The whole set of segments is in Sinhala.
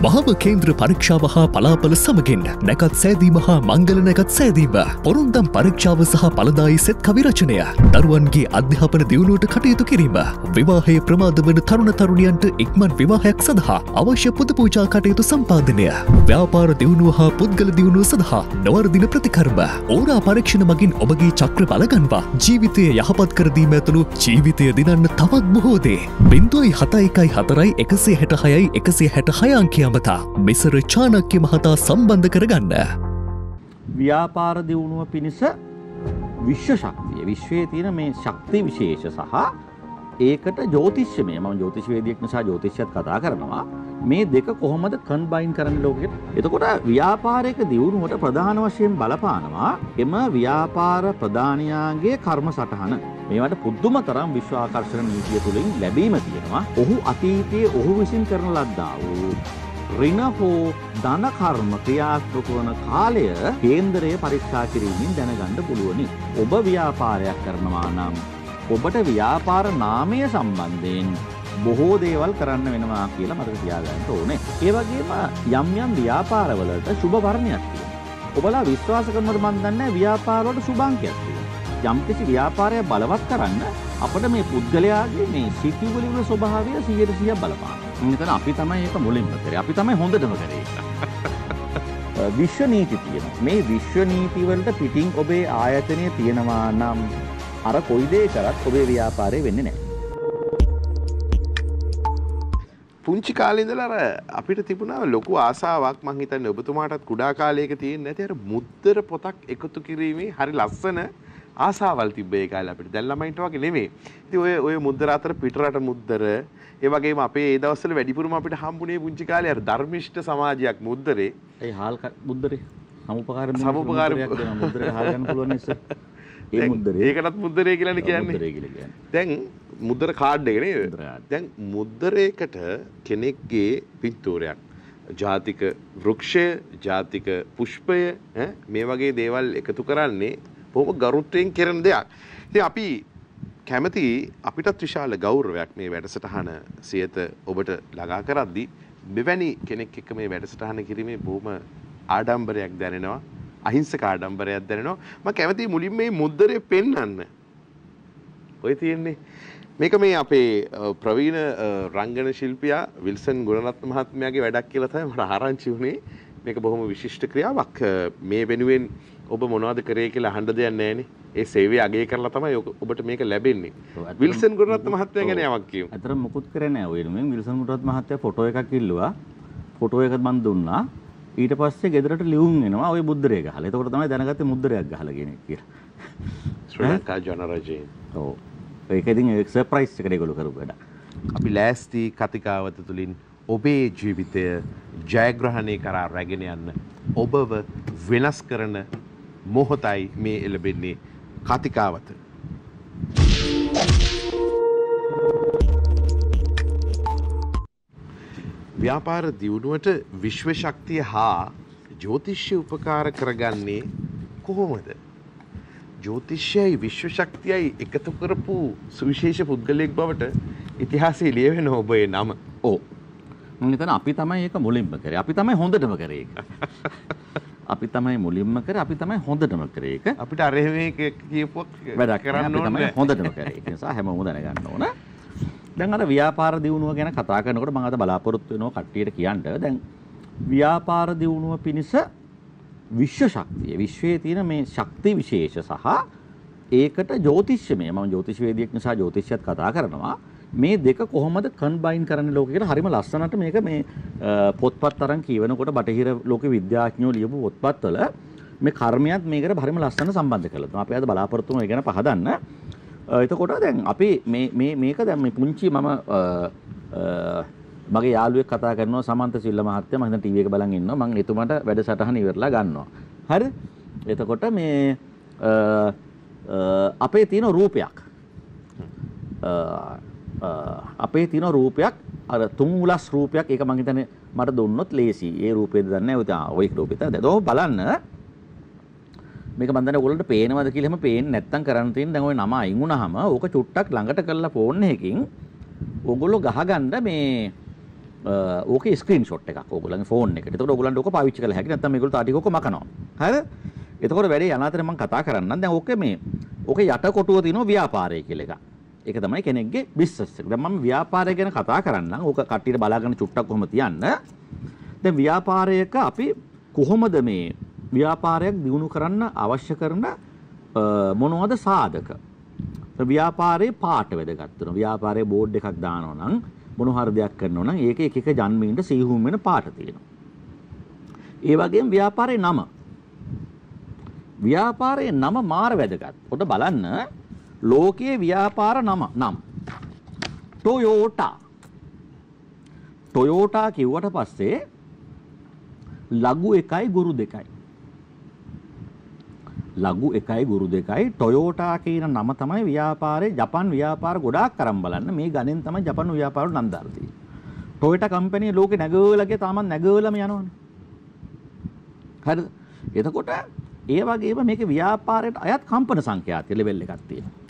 මහම කේන්ද්‍ර පරීක්ෂාව හා පලාපල සමගින් නැකත් සෑදීම හා මංගල නැකත් සෑදීම පොරුන්දම් පරීක්ෂාව සහ පලදායි සෙත් කවිරචනය දරුවන්ගේ අධ්‍යාපන දියුණුවට කටයුතු කිරීම විවාහය ප්‍රමාද වන තරුණ තරුණියන්ට ඉක්මන් විවාහයක් සඳහා අවශ්‍ය පුද පූජා කටයුතු සම්පාදනය ව්‍යාපාර දියුණුව හා පුද්ගල දියුණුව සඳහා නොවරදින ප්‍රතිකර්ම ඕරා පරීක්ෂණ මගින් ඔබගේ චක්‍ර බලගන්වා ජීවිතය යහපත් කරදීම ඇතුළු ජීවිතය දිනන්න තවත් බොහෝදේ බින්දුවයි හතයි එකයි හතරයි එකසේ හැට හයයි එකසේ හැට හයංකය මතය අමතා මෙසර චානක්‍ය මහතා සම්බන්ධ කරගන්න. ව්‍යාපාර දියුණුව පිණිස විශ්ව ශක්තිය විශ්වයේ තියෙන මේ ශක්ති විශේෂ සහ ඒකට ජෝතිශ්‍යමය ම ජෝතිශවේදයක් නිසා ජෝතිශ්‍යත් කතා කරනවා මේ දෙක කොහොමද කන්බයින් කරන්න ලෝකෙට එතකොට ව්‍යාපාරයක දියුණුවට ප්‍රධාන වශයෙන් බලපානවා එම ව්‍යාපාර ප්‍රධානයාගේ කර්ම සටහන මේවට පුද්දුම තරම් විශ්වාකර්ශණ නීතිය තුළින් ලැබීම තියෙනවා ඔහු අතීතයේ ඔහු විසින් කරන ලද්දා වූ ඍණ හෝ ධන කර්ම ක්‍රියාත්මක වන කාලය කේන්දරය පරීක්ෂා කිරීමෙන් දැනගන්න පුළුවනි. ඔබ ව්‍යාපාරයක් කරනවා නම් ඔබට ව්‍යාපාර නාමය සම්බන්ධයෙන් බොහෝ දේවල් කරන්න වෙනවා කියලා මතක තියාගන්න ඕනේ. ඒ වගේම යම් යම් ව්‍යාපාරවලට සුබ වර්ණයක් තියෙනවා. ඔබලා විශ්වාස කරනවද මන් දන්නේ ව්‍යාපාරවලට සුභාංකයක් යම්කිසි ව්‍යාපාරය බලවත් කරන්න අපිට මේ පුද්ගලයාගේ මේ සිතිවිලි වල ස්වභාවය 100% බලපාන. මෙතන අපි තමයි ඒක මුලින්ම කරේ. අපි තමයි හොඳටම කරේ ඒක. විශ්ව නීති තියෙනවා. මේ විශ්ව නීති වලට පිටින් ඔබේ ආයතනය තියෙනවා නම් අර කොයි දේ කරත් ඔබේ ව්‍යාපාරේ වෙන්නේ නැහැ. පුංචි කාලෙදලර අපිට තිබුණාව ලොකු ආසාාවක් මංහිතන්න ඔබතුමාටත් කුඩා කාලයක තියෙන් නැති මුද්දර පොතක් එකතු කිරීමේ හරි ලස්සන ආසාවල් තිබ්බ ඒ කාලේ අපිට. දැන් ළමයින්ට වගේ නෙමෙයි. ඉතින් ඔය ඔය මුද්දර අතර පිටරට මුද්දර ඒ වගේම අපේ ඒ දවස්වල වැඩිපුරම අපිට හම්බුනේ පුංචි කාලේ අර ධර්මිෂ්ඨ සමාජයක් මුද්දරේ. ඒ හාල් මුද්දරේ. සමුපකාර සමුපකාර මුද්දරේ හාල් ගන්න පුළුවන් නිසා. ඒ මුද්දරේ. ඒකටත් මුද්දරේ කියලානේ කියන්නේ. මුද්දරේ කියලා කියන්නේ. දැන් මුද්දර කාඩ් එක නේද? දැන් මුද්දරේකට කෙනෙක්ගේ පින්තූරයක් ජාතික වෘක්ෂය ජාතික පුෂ්පය මේ වගේ දේවල් එකතු කරන්නේ බොහොම ගරුත්වයෙන් කෙරෙන දෙයක්. ඉතින් අපි කැමති අපිටත් විශාල ගෞරවයක් මේ වැඩසටහන සියත ඔබට ළඟා කරද්දී මෙවැනි කෙනෙක් එක්ක මේ වැඩසටහන කිරීමේ බොහොම ආඩම්බරයක් දැනෙනවා. අහිංසක ආඩම්බරයක් දැනෙනවා. මම කැමති මුලින් මේ මුද්දරේ පෙන්වන්න. ඔය තියෙන්නේ මේක මේ අපේ ප්‍රවීණ රංගන ශිල්පියා විල්සන් ගුණරත්න මහත්මයාගේ වැඩක් කියලා තමයි මට ආරංචි වුණේ. මේක බොහොම විශිෂ්ට ක්‍රියාවක්. මේ වෙනුවෙන් ඔබ මොනවද කරේ කියලා අහන්න දෙයක් නැහැනේ. ඒ සේවය අගය කරලා තමයි ඔබට මේක ලැබෙන්නේ. විල්සන් ගුණරත්න මහත්තයා ගැන යමක් කියමු. අතර මුකුත් කරේ නැහැ ඔය නෙමෙයි විල්සන් ගුණරත්න මහත්තයා ෆොටෝ එකක් ඉල්ලුවා. ෆොටෝ එකක් මන් දුන්නා. ඊට පස්සේ ගෙදරට ලියුම් එනවා ඔය මුද්දරය ගහලා. එතකොට තමයි දැනගත්තේ මුද්දරයක් ගහලා කියන එක කියලා. ශ්‍රී ලංකා ජනරජයෙන්. ඔව්. ඒක ඉතින් ඒක සර්ප්‍රයිස් එකට ඒගොල්ලෝ කරපු වැඩක්. අපි ලෑස්ති කතිකාවත තුළින් ඔබේ ජීවිතය ජයග්‍රහණය කරා රැගෙන යන්න ඔබව වෙනස් කරන මොහොතයි මේ එළබෙන්නේ කතිකාවත. ව්‍යාපාර දියුණුවට විශ්ව ශක්තිය හා ජෝතිෂ්‍ය උපකාර කරගන්නේ කොහොමද. ජෝතිෂ්‍යයි විශ්ව ශක්තියයි එකතු කරපු සුවිශේෂ පුද්ගලයෙක් බවට ඉතිහාසේ ලියවෙන ඔබේ නම ඕ. මනිතන අපි තමයි ඒක මුලින්ම කරේ අපි තමයි හොඳටම කරේ. අපි තමයි මුලින්ම කරේ අපි තමයි හොඳටම කරේ ඒක. අපිට අරහෙම කියපුවක් වැඩක් කරන්න ඕනේ. තමයි හොඳටම කරේ. ඒ නිසා හැමෝම දැනගන්න ඕන. දැන් අර ව්‍යාපාර දියුණුව ගැන කතා කරනකොට මම අද බලාපොරොත්තු වෙනවා කට්ටියට කියන්න. දැන් ව්‍යාපාර දියුණුව පිණිස විශ්ව ශක්තිය විශ්වයේ තියෙන මේ ශක්ති විශේෂ සහ ඒකට ජෝතිෂ්‍යමය මම ජෝතිෂවේදියෙක් නිසා ජෝතිෂ්‍යයත් කතා කරනවා. මේ දෙක කොහොමද කන්බයින් කරන්න ලෝක කියලා හරිම ලස්සනට මේක මේ පොත්පත් තරම් කියවනකොට බටහිර ලෝක විද්‍යාඥයෝ ලියපු පොත්පත්වල මේ කර්මයත් මේකට හරිම ලස්සන සම්බන්ධ කළා. අපි අද බලාපොරොත්තු වෙන ගැන පහදන්න. එතකොට දැන් අපි මේ මේ මේක දැන් මේ පුංචි මම මගේ යාළුවෙක් කතා කරනවා සමන්ත සිල්ල මහත්තයා මම දැන් ටීවී එක බලන් ඉන්නවා. මම එතුමාට වැඩසටහන ඉවරලා ගන්නවා. හරිද? එතකොට මේ අපේ තියෙන රූපයක් අපේ තියෙන රූපයක් අර තුන්මුලස් රූපයක් ඒක මං හිතන්නේ මට දුන්නොත් ලේසි. ඒ රූපේද දන්නේ නැහැ. ඔය රූපේ තමයි. දෝ බලන්න මේක මන් දන්නේ ඔයගොල්ලන්ට පේනවද කියලා එහෙම පේන්නේ නැත්තම් කරන්න තියෙන දැන් ওই නම අයින් වුණාම ඕක චුට්ටක් ළඟට කරලා ෆෝන් එකකින් ඔයගොල්ලෝ ගහගන්න මේ ඕක ස්ක්‍රීන්ෂොට් එකක් ඕගොල්ලන්ගේ ෆෝන් එකට. එතකොට ඔයගොල්ලන්ට ඕක පාවිච්චි කරලා හැකි නැත්නම් මේගොල්ලෝ තාටි ඔක මකනවා. හරිද? එතකොට වැඩේ යන අතරේ මම කතා කරන්නම්. දැන් ඕකේ මේ ඕකේ යට කොටුව තියෙනවා ව්‍යාපාරය කියලා එකක්. ඒක තමයි කෙනෙක්ගේ බිස්නස් එක. දැන් මම ව්‍යාපාරය ගැන කතා කරන්නම්. ඕක කට්ටියට බලාගෙන චුට්ටක් කොහොම තියන්න. දැන් ව්‍යාපාරයක අපි කොහොමද මේ ව්‍යාපාරයක් දියුණු කරන්න අවශ්‍ය කරන මොනවද සාධක? ව්‍යාපාරයේ පාට වැදගත් වෙනවා. ව්‍යාපාරයේ බෝඩ් එකක් දානවා නම් මොන හරි දෙයක් කරනවා නම් ඒක එක එක ජන්මීන්ට සීහුම් වෙන පාට තියෙනවා. ඒ වගේම ව්‍යාපාරයේ නම. ව්‍යාපාරයේ නම මාර වැදගත්. ඔබ බලන්න ලෝකයේ ව්‍යාපාර නම නම් ටොයෝටා ටොයෝටා කිව්වට පස්සේ ලඝු එකයි ගුරු දෙකයි ලඝු එකයි ගුරු දෙකයි ටොයෝටා කියන නම තමයි ව්‍යාපාරේ ජපන් ව්‍යාපාර ගොඩාක් කරන් බලන්න මේ ගණෙන් තමයි ජපන් ව්‍යාපාර නම් දාලා තියෙන්නේ ටොයෝටා කම්පැනි ලෝකේ නැගවලා ගිය තාමත් නැගවලම යනවනේ හරිද එතකොට ඒ වගේම මේක ව්‍යාපාරයට අයත් කම්පන සංඛ්‍යාතිය ලෙවල් එකක් තියෙනවා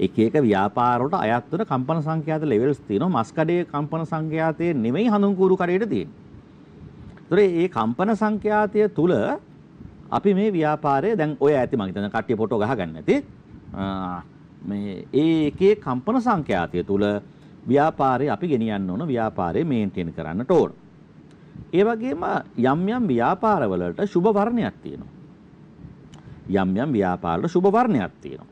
එක එක ව්‍යාපාර වලට අයත් වෙන කම්පන සංඛ්‍යාත ලෙවල්ස් තියෙනවා. මස් කඩේ කම්පන සංඛ්‍යාතයේ නෙමෙයි හඳුන් කූරු කඩේට තියෙන්නේ. ඒතර මේ කම්පන සංඛ්‍යාතය තුල අපි මේ ව්‍යාපාරය දැන් ඔය ඇති මම හිතන කට්ටිය ෆොටෝ ගහගන්න ඇති. මේ ඒ එකේ කම්පන සංඛ්‍යාතය තුල ව්‍යාපාරේ අපි ගෙනියන්න ඕන ව්‍යාපාරේ මේන්ටේන් කරන්නට ඕන. ඒ වගේම යම් යම් ව්‍යාපාරවලට සුබ වර්ණයක් තියෙනවා. යම් යම් ව්‍යාපාරවල සුබ වර්ණයක් තියෙනවා.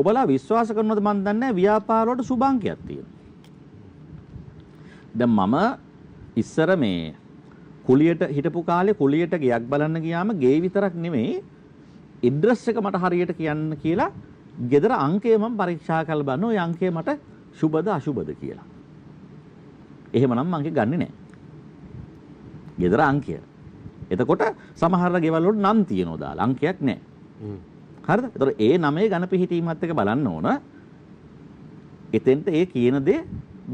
ඔබලා විශ්වාස කරනවද මන් දන්නේ ව්‍යාපාර වලට සුභාංකයක් තියෙනවා. දැන් මම ඉස්සර මේ කුලියට හිටපු කාලේ කුලියට ගයක් බලන්න ගියාම ගේ විතරක් නෙමෙයි ඉඩ්‍රස් එක මට හරියට කියන්න කියලා ගෙදර අංකය මම පරීක්ෂා කරලා බලන ඔය අංකය මට සුබද අසුබද කියලා. එහෙමනම් මං ඒක ගන්නෙ නෑ. ගෙදර අංකය. එතකොට සමහර ගෙවල් වල නම් තියනවා දාලා අංකයක් නෑ. හරිද? ඒතර ඒ නමේ ඝන පිහිටීමත් එක බලන්න ඕන. එතෙන්ට ඒ කියන දේ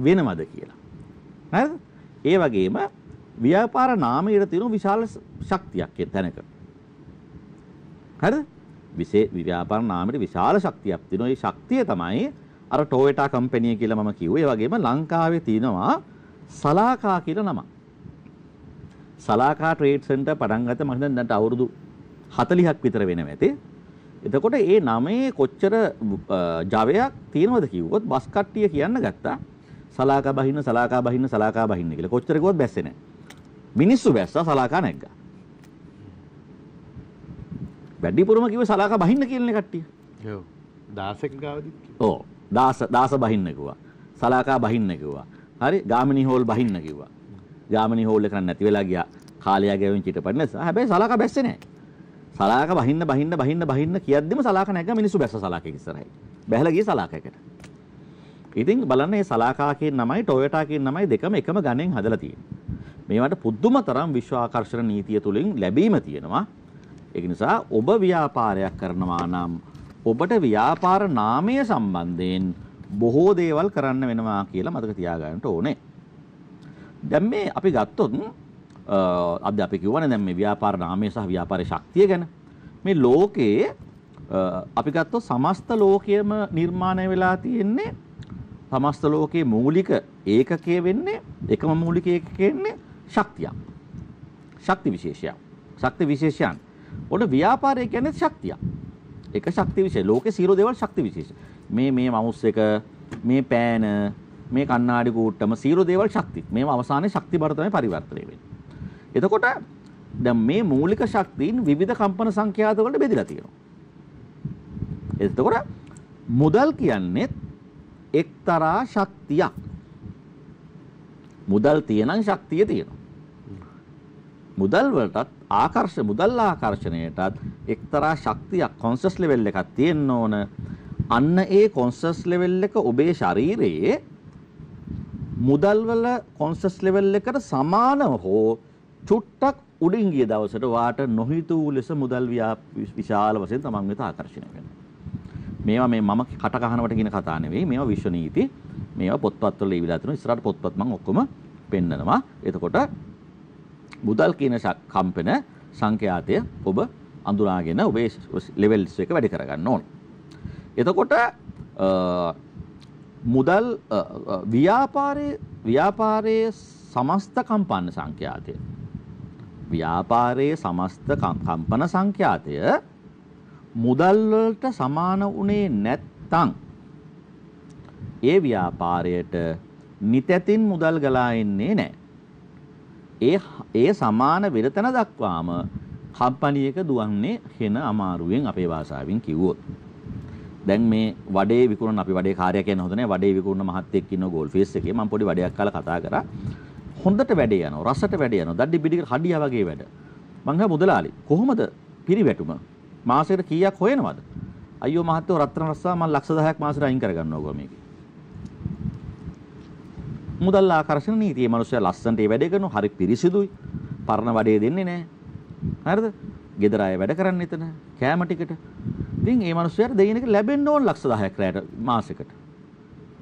වෙනවද කියලා. හරිද? ඒ වගේම ව්‍යාපාර නාමයට තියෙන විශාල ශක්තියක් ඒ තැනක. හරිද? විශේෂ ව්‍යාපාර නාමයට විශාල ශක්තියක් තියෙනවා. ඒ ශක්තිය තමයි අර ටොයටා කම්පැනි කියලා මම කිව්වේ. ඒ වගේම ලංකාවේ තියෙනවා සලාකා කියලා නමක්. සලාකා ට්‍රේඩ් සෙන්ටර් පටන් ගත්ත මම දැන් අවුරුදු 40ක් විතර වෙනවා ඇති. එතකොට ඒ නමේ කොච්චර ජවයක් තියෙනවද කිව්වොත් බස් කට්ටිය කියන්න ගත්තා සලාකා බහින්න සලාකා බහින්න සලාකා බහින්න කියලා. කොච්චර කිව්වත් බැස්සේ නැහැ. මිනිස්සු බැස්සා සලාකා නැග්ගා. වැඩිපුරම කිව්වේ සලාකා බහින්න කියලානේ කට්ටිය. ඔව්. 10ක ගාවදිත්. ඔව්. 10 10 බහින්න කිව්වා. සලාකා බහින්න කිව්වා. හරි ගාමිණී හෝල් බහින්න කිව්වා. ගාමිණී හෝල් එක නැති වෙලා ගියා. කාලය ගෑවෙන් චිටපට නැස. හැබැයි සලාකා බැස්සේ නැහැ. සලාක බහින්න බහින්න බහින්න බහින්න කියද්දිම සලාක නැග මිනිස්සු බැස්ස සලාකයක ඉස්සරහයි. බැහැලා ගියේ සලාකයකට. ඉතින් බලන්න මේ සලාකා කියන නමයි ටොයෝටා කියන නමයි දෙකම එකම ගණෙන් හදලා තියෙන්නේ. මේවට පුදුම තරම් විශ්ව ආකර්ෂණ නීතිය තුලින් ලැබීම තියෙනවා. ඒක නිසා ඔබ ව්‍යාපාරයක් කරනවා නම් ඔබට ව්‍යාපාර නාමය සම්බන්ධයෙන් බොහෝ දේවල් කරන්න වෙනවා කියලා මතක තියාගන්න ඕනේ. දැන් මේ අපි ගත්තොත් අද අපි කිව්වනේ දැන් මේ ව්‍යාපාර නාමය සහ ව්‍යාපාරේ ශක්තිය ගැන මේ ලෝකයේ අපි ගත්තොත් සමස්ත ලෝකයම නිර්මාණය වෙලා තියෙන්නේ සමස්ත ලෝකයේ මූලික ඒකකය වෙන්නේ එකම මූලික ඒකකය වෙන්නේ ශක්තියක්. ශක්ති විශේෂයක්. ශක්ති විශේෂයන්. ඔන්න ව්‍යාපාරය කියන්නේ ශක්තියක්. ඒක ශක්ති විශේෂ. ලෝකේ සියලු දේවල් ශක්ති විශේෂ. මේ මේ මවුස් එක, මේ පෑන, මේ කණ්ණාඩි කූට්ටම සියලු දේවල් ශක්ති. මේව අවසානයේ ශක්ති බර තමයි පරිවර්තනය වෙන්නේ. එතකොට දැන් මේ මූලික ශක්තියින් විවිධ කම්පන සංඛ්‍යාත වලට බෙදලා තියෙනවා. එතකොට මුදල් කියන්නේ එක්තරා ශක්තියක්. මුදල් තියෙනම් ශක්තිය තියෙනවා. මුදල් වලටත් ආකර්ෂ මුදල් ආකර්ෂණයටත් එක්තරා ශක්තියක් කොන්සස් ලෙවල් එකක් තියෙන්න ඕන. අන්න ඒ කොන්සස් ලෙවල් එක ඔබේ ශරීරයේ මුදල් වල කොන්සස් ලෙවල් එකට සමාන හෝ චුට්ටක් උඩින් ගිය දවසට වාට නොහිතූ ලෙස මුදල් විශාල වශයෙන් තමන් වෙත ආකර්ෂණය කරනවා. මේවා මේ මම කට කහනවට කියන කතා නෙවෙයි. මේවා විශ්ව නීති. මේවා පොත්පත්වල ලියවිලා තිනවා. ඉස්සරහට පොත්පත් මම ඔක්කොම පෙන්නනවා. එතකොට මුදල් කියන කම්පන සංඛ්‍යාතය ඔබ අඳුනාගෙන ඔබේ ලෙවල්ස් එක වැඩි කරගන්න ඕන. එතකොට මුදල් ව්‍යාපාරයේ ව්‍යාපාරයේ සමස්ත කම්පන්න සංඛ්‍යාතය ව්‍යාපාරයේ සමස්ත කම්පන සංඛ්‍යාතය මුදල් වලට සමාන උනේ නැත්නම් ඒ ව්‍යාපාරයට නිතැතින් මුදල් ගලා එන්නේ නැහැ. ඒ ඒ සමාන වෙරතන දක්වාම කම්පැනි එක දුවන්නේ හෙන අමාරුවෙන් අපේ භාෂාවෙන් කිව්වොත්. දැන් මේ වඩේ විකුණන අපි වඩේ කාර්යයක් යන හොඳ නැහැ. වඩේ විකුණන මහත්තයෙක් ඉන්න ගෝල්ෆීස් එකේ මම පොඩි වඩයක් කාලා කතා කරා. හොඳට වැඩේ යනවා රසට වැඩේ යනවා දඩඩි බිඩික හඩියා වගේ වැඩ මං හා මුදලාලි කොහොමද පිරිවැටුම මාසෙට කීයක් හොයනවද අයියෝ මහත්තයෝ රත්තරන් රස්සා මම ලක්ෂ 10ක් මාසෙට අයින් කරගන්නවා ගෝ මේකේ මුදල් ආකර්ෂණ නීතියේ මිනිස්සු ලස්සනට ඒ වැඩේ කරනවා හරි පිරිසිදුයි පරණ වැඩේ දෙන්නේ නැහැ හරිද ගෙදර අය වැඩ කරන්න එතන කෑම ටිකට ඉතින් ඒ මිනිස්සුන්ට දෙයින් එක ලැබෙන්න ඕන ලක්ෂ 10ක් රැයට මාසෙකට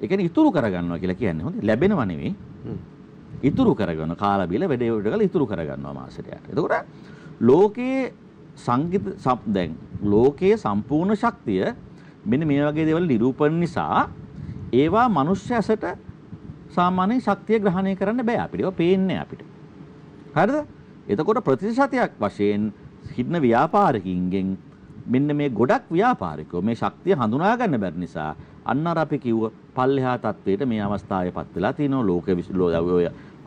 ඒ කියන්නේ ඉතුරු කරගන්නවා කියලා කියන්නේ හොඳයි ලැබෙනව නෙවෙයි ඉතුරු කරගන්න කාලා බීලා වැඩේට කරලා ඉතුරු කරගන්නවා මාසෙට යට. එතකොට ලෝකයේ සංගීත දැන් ලෝකයේ සම්පූර්ණ ශක්තිය මෙන්න මේ වගේ දේවල් නිරූපණ නිසා ඒවා මනුෂ්‍ය ඇසට සාමාන්‍ය ශක්තිය ග්‍රහණය කරන්න බෑ අපිට. ඒවා පේන්නේ අපිට. හරිද? එතකොට ප්‍රතිශතයක් වශයෙන් හිටන ව්‍යාපාරිකින්ගෙන් මෙන්න මේ ගොඩක් ව්‍යාපාරිකයෝ මේ ශක්තිය හඳුනා ගන්න බැරි නිසා අන්න අර අපි කිව්ව පල්ලෙහා තත්වයට මේ අවස්ථාවේ පත් වෙලා තිනවා ලෝක විශ්ලෝය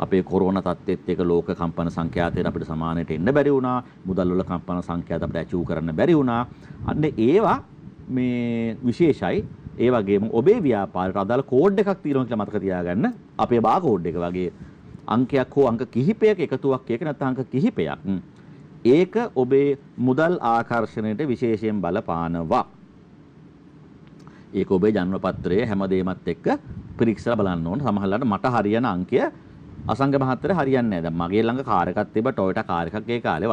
අපේ කොරෝන තත්ත්වෙත් එක ලෝක කම්පන සංඛ්‍යාතයට අපිට සමානයට එන්න බැරි වුණා මුදල් වල කම්පන සංඛ්‍යාත අපිට ඇචීව් කරන්න බැරි වුණා අන්න ඒවා මේ විශේෂයි ඒ වගේම ඔබේ ව්‍යාපාරයට අදාළ කෝඩ් එකක් තියෙනවා කියලා මතක තියාගන්න අපේ බා කෝඩ් එක වගේ අංකයක් හෝ අංක කිහිපයක එකතුවක් එක නැත්නම් අංක කිහිපයක් ඒක ඔබේ මුදල් ආකර්ෂණයට විශේෂයෙන් බලපානවා. ඒක ඔබේ ජන්ම පත්‍රයේ හැමදේමත් එක්ක පිරික්සලා බලන්න ඕන. සමහරවිට මට හරියන අංකය අසංග මහත්තර හරියන්නේ නැහැ. දැන් මගේ ළඟ කාර් එකක් තිබ්බා Toyota කාර් එකක් ඒ කාලේ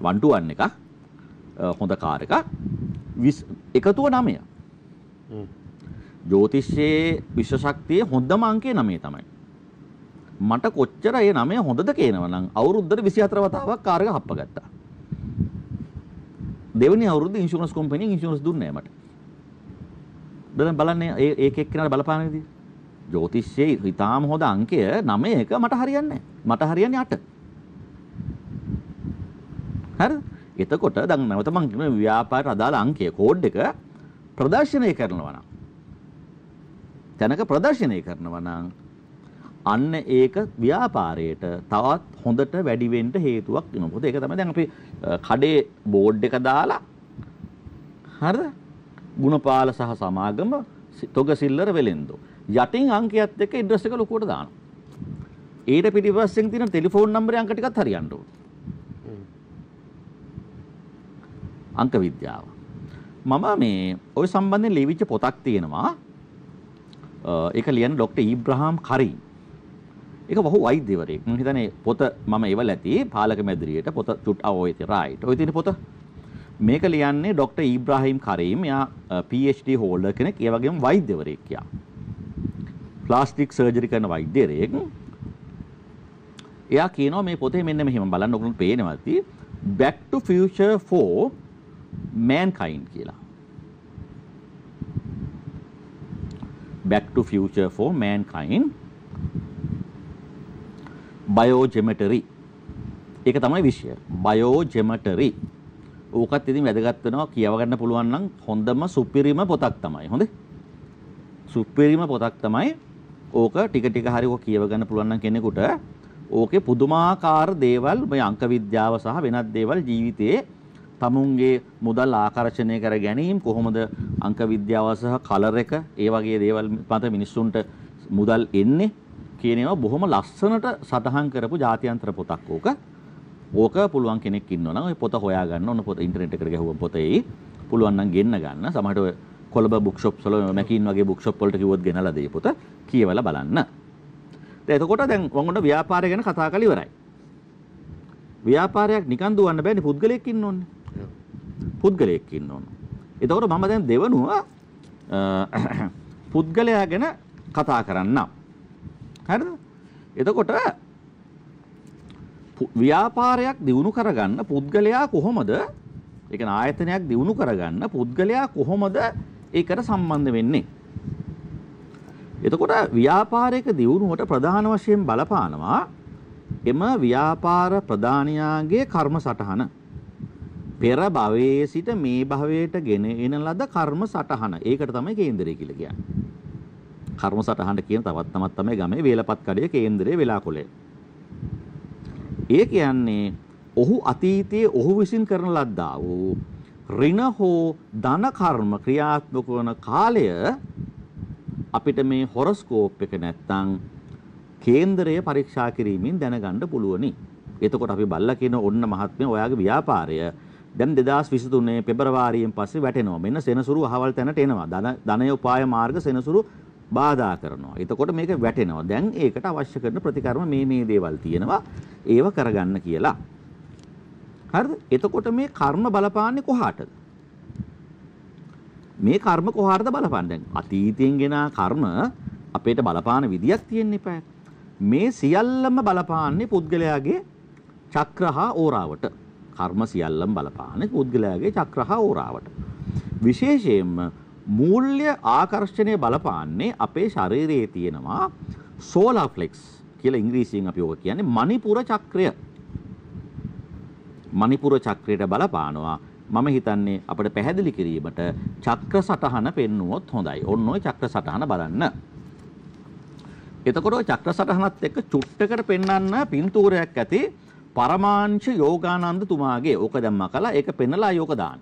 1 to 1 එකක්. හොඳ කාර් එකක්. එකතුව 9. ජෝතිෂයේ විශ්වශක්තියේ හොඳම අංකය 9 තමයි. මට කොච්චර ඒ 9 හොඳද කියනවා නම් අවුරුද්දට 24 වතාවක් කාර් එක හප්පගත්තා. දෙවෙනි අවුරුද්ද ඉන්ෂුරන්ස් කම්පැනි ඉන්ෂුරන්ස් දුන්නේ නැහැ මට. දැන් බලන්න ඒ ඒක එක්කිනාට බලපාන විදිය. ජෝතිෂ්‍යයේ හිතාම හොඳ අංකය 9 එක මට හරියන්නේ මට හරියන්නේ 8. හරිද? එතකොට දැන් නැවත මම කියන ව්‍යාපාරට අදාළ අංකය කෝඩ් එක ප්‍රදර්ශනය කරනවා නම් තැනක ප්‍රදර්ශනය කරනවා නම් අන්න ඒක ව්‍යාපාරයට තවත් හොඳට වැඩි වෙන්න හේතුවක් වෙනවා. මොකද ඒක තමයි දැන් අපි කඩේ බෝඩ් එක දාලා හරිද? ගුණපාල සහ සමාගම තොග සිල්ලර වෙලෙන්දෝ යටින් අංකයත් එක්ක ඇඩ්‍රස් එක ලොකුවට දානවා. ඊට පිටිපස්සෙන් තියෙන ටෙලිෆෝන් නම්බරේ අංක ටිකත් හරියන්න ඕන. අංක විද්‍යාව. මම මේ ওই සම්බන්ධයෙන් ලියවිච්ච පොතක් තියෙනවා. ඒක ලියන ડોක්ටර් ඊබ්‍රහම් කරීම්. ඒක බොහෝ වෛද්‍යවරයෙක්. මම හිතන්නේ පොත මම ඒවල ඇති පාලක මැදිරියට පොත චුට් අවෝයි තියෙන රයිට්. ඔය තියෙන පොත. මේක ලියන්නේ ડોක්ටර් ඊබ්‍රහම් කරීම්. එයා PhD හෝල්ඩර් කෙනෙක්. ඒ වගේම වෛද්‍යවරයෙක් යා. ප්ලාස්ටික් සර්ජරි කරන වෛද්‍යවරයෙක් එයා කියනවා මේ පොතේ මෙන්න මෙහෙම බලන්න ඔගොල්ලෝ පේනවා ඇති back to future for mankind කියලා back to future for mankind බයෝජෙමටරි ඒක තමයි විෂය බයෝජෙමටරි ඕකත් ඉතින් වැදගත් වෙනවා කියව ගන්න පුළුවන් නම් හොඳම සුපිරිම පොතක් තමයි හොඳේ සුපිරිම පොතක් තමයි ඕක ටික ටික හරි ඕක කියව ගන්න පුළුවන් නම් කෙනෙකුට ඕකේ පුදුමාකාර දේවල් මේ අංක විද්‍යාව සහ වෙනත් දේවල් ජීවිතයේ තමුන්ගේ මුදල් ආකර්ෂණය කර ගැනීම කොහොමද අංක විද්‍යාව සහ කලර් එක ඒ වගේ දේවල් මත මිනිස්සුන්ට මුදල් එන්නේ කියන ඒවා බොහොම ලස්සනට සටහන් කරපු ජාත්‍යන්තර පොතක් ඕක. ඕක පුළුවන් කෙනෙක් ඉන්නවා නම් ওই පොත හොයා ගන්න ඕන පොත ඉන්ටර්නෙට් එකට ගැහුවම පොතේ පුළුවන් නම් ගෙන්න ගන්න. සමහරවිට කොළඹ බුක්ෂොප් සොල මැකින් වගේ බුක්ෂොප් වලට කිව්වොත් ගෙනලා දෙයි පුත කියවලා බලන්න. දැන් එතකොට දැන් වංගොඩ ව්‍යාපාරය ගැන කතා කරලා ඉවරයි. ව්‍යාපාරයක් නිකන් දුවන්න බෑනේ පුද්ගලයෙක් ඉන්න ඕනේ. පුද්ගලයෙක් ඉන්න ඕන. එතකොට මම දැන් දෙවනුව පුද්ගලයා ගැන කතා කරන්නම්. හරිද? එතකොට ව්‍යාපාරයක් දියුණු කරගන්න පුද්ගලයා කොහොමද ඒ කියන්නේ ආයතනයක් දියුණු කරගන්න පුද්ගලයා කොහොමද ඒකට සම්බන්ධ වෙන්නේ. එතකොට ව්‍යාපාරයක දියුණුවට ප්‍රධාන වශයෙන් බලපානවා එම ව්‍යාපාර ප්‍රධානියාගේ කර්ම සටහන. පෙර භවයේ සිට මේ භවයට ගෙන එන ලද කර්ම සටහන. ඒකට තමයි කේන්දරය කියලා කියන්නේ. කර්ම සටහන කියන තවත් තමක් තමයි ගමේ වේලපත් කඩේ කේන්දරය වෙලාකොලේ. ඒ කියන්නේ ඔහු අතීතයේ ඔහු විසින් කරන ලද්දා වූ ඍණ හෝ ධන කර්ම ක්‍රියාත්මක වන කාලය අපිට මේ හොරොස්කෝප් එක නැත්තම් කේන්දරය පරීක්ෂා කිරීමෙන් දැනගන්න පුළුවනි. එතකොට අපි බල්ලා කියන ඔන්න මහත්මයා ඔයාගේ ව්‍යාපාරය දැන් 2023 පෙබරවාරියෙන් පස්සේ වැටෙනවා. මෙන්න සෙනසුරු අහවල් තැනට එනවා. ධන ධනය උපාය මාර්ග සෙනසුරු බාධා කරනවා. එතකොට මේක වැටෙනවා. දැන් ඒකට අවශ්‍ය කරන ප්‍රතිකර්ම මේ මේ දේවල් තියෙනවා. ඒව කරගන්න කියලා. හරිද? එතකොට මේ කර්ම බලපාන්නේ කොහාටද? මේ කර්ම කොහාටද බලපාන්නේ? දැන් අතීතයෙන් ගෙන කර්ම අපේට බලපාන විදියක් තියෙන්න එපා. මේ සියල්ලම බලපාන්නේ පුද්ගලයාගේ චක්‍රහා ඕරාවට. කර්ම සියල්ලම බලපාන්නේ පුද්ගලයාගේ චක්‍රහා ඕරාවට. විශේෂයෙන්ම මූල්‍ය ආකර්ෂණය බලපාන්නේ අපේ ශරීරයේ තියෙනවා solar plex කියලා ඉංග්‍රීසියෙන් අපි ඕක කියන්නේ මණිපුර චක්‍රය මනිපුර චක්‍රයට බලපානවා. මම හිතන්නේ අපට පැහැදිලි කිරීමට චක්‍ර සටහන පෙන්වුවොත් හොඳයි. ඔන්න ඔය චක්‍ර සටහන බලන්න. එතකොට චක්‍ර සටහනත් එක්ක චුට්ටකට පෙන්වන්න පින්තූරයක් ඇති පරමාංශ යෝගානන්ද තුමාගේ ඕක දැම්ම කලා ඒක පෙන්නලා යෝක දාන්න.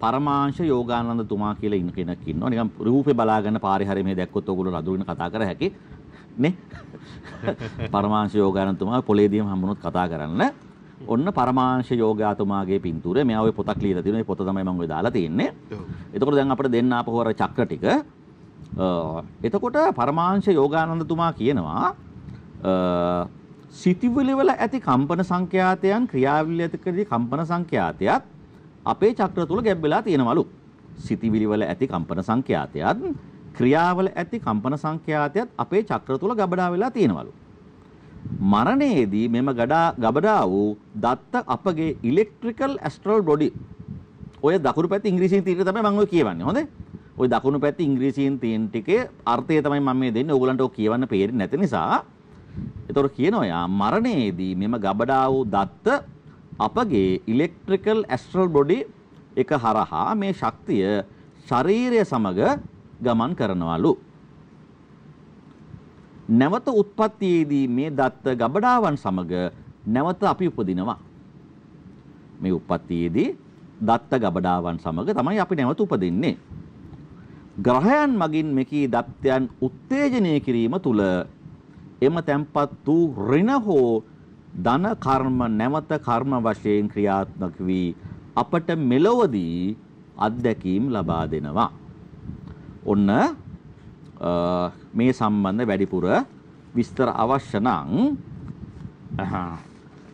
පරමාංශ යෝගානන්ද තුමා කියලා ඉන්න කෙනෙක් ඉන්නවා. නිකන් රූපේ බලාගෙන පාරේ හැරි මේ දැක්කොත් ඔයගොල්ලෝ රඳුන කතා කර හැකි. නේ? පරමාංශ යෝගානන්ද තුමා පොලේදීම හම්බුනොත් කතා කරන්න. ඔන්න පරමාංශ යෝගාතුමාගේ පින්තූරය. මෙයා ওই පොතක් ලියලා තියෙනවා. මේ පොත තමයි මම ඔය දාලා තියෙන්නේ. එතකොට දැන් අපිට දෙන්න ආපහු අර චක්‍ර ටික. එතකොට පරමාංශ යෝගානන්දතුමා කියනවා සිතිවිලි වල ඇති කම්පන සංඛ්‍යාතයන් ක්‍රියාවිලි ඇතිකදී කම්පන සංඛ්‍යාතයත් අපේ චක්‍ර තුල ගැබ් වෙලා තියෙනවලු. සිතිවිලි වල ඇති කම්පන සංඛ්‍යාතයත් ක්‍රියාවල ඇති කම්පන සංඛ්‍යාතයත් අපේ චක්‍ර තුල ගබඩා වෙලා තියෙනවලු. මරණයේදී මෙම ගඩා ගබඩා වූ දත්ත අපගේ ඉලෙක්ට්‍රිකල් ඇස්ට්‍රල් බොඩි ඔය දකුණු පැත්ත ඉංග්‍රීසියෙන් තීරය තමයි මම ඔය කියවන්නේ හොඳේ ඔය දකුණු පැත්ත ඉංග්‍රීසියෙන් තියෙන ටිකේ අර්ථය තමයි මම මේ දෙන්නේ ඕගලන්ට ඔය කියවන්න peerෙන්නේ නැති නිසා එතකොට කියනවා යා මරණයේදී මෙම ගබඩා වූ දත්ත අපගේ ඉලෙක්ට්‍රිකල් ඇස්ට්‍රල් බොඩි එක හරහා මේ ශක්තිය ශරීරය සමග ගමන් කරනවලු නැවත උත්පත්තියේදී මේ දත්ත ගබඩාවන් සමග නැවත අපි උපදිනවා. මේ උත්පත්තියේදී දත්ත ගබඩාවන් සමග තමයි අපි නැවත උපදින්නේ. ග්‍රහයන් මගින් මෙකී දත්තයන් උත්තේජනය කිරීම තුළ එම තැන්පත් වූ ඍණ හෝ ධන කර්ම නැවත කර්ම වශයෙන් ක්‍රියාත්මක වී අපට මෙලොවදී අත්දැකීම් ලබා දෙනවා. ඔන්න මේ සම්බන්ධ වැඩිපුර විස්තර අවශ්‍ය නම්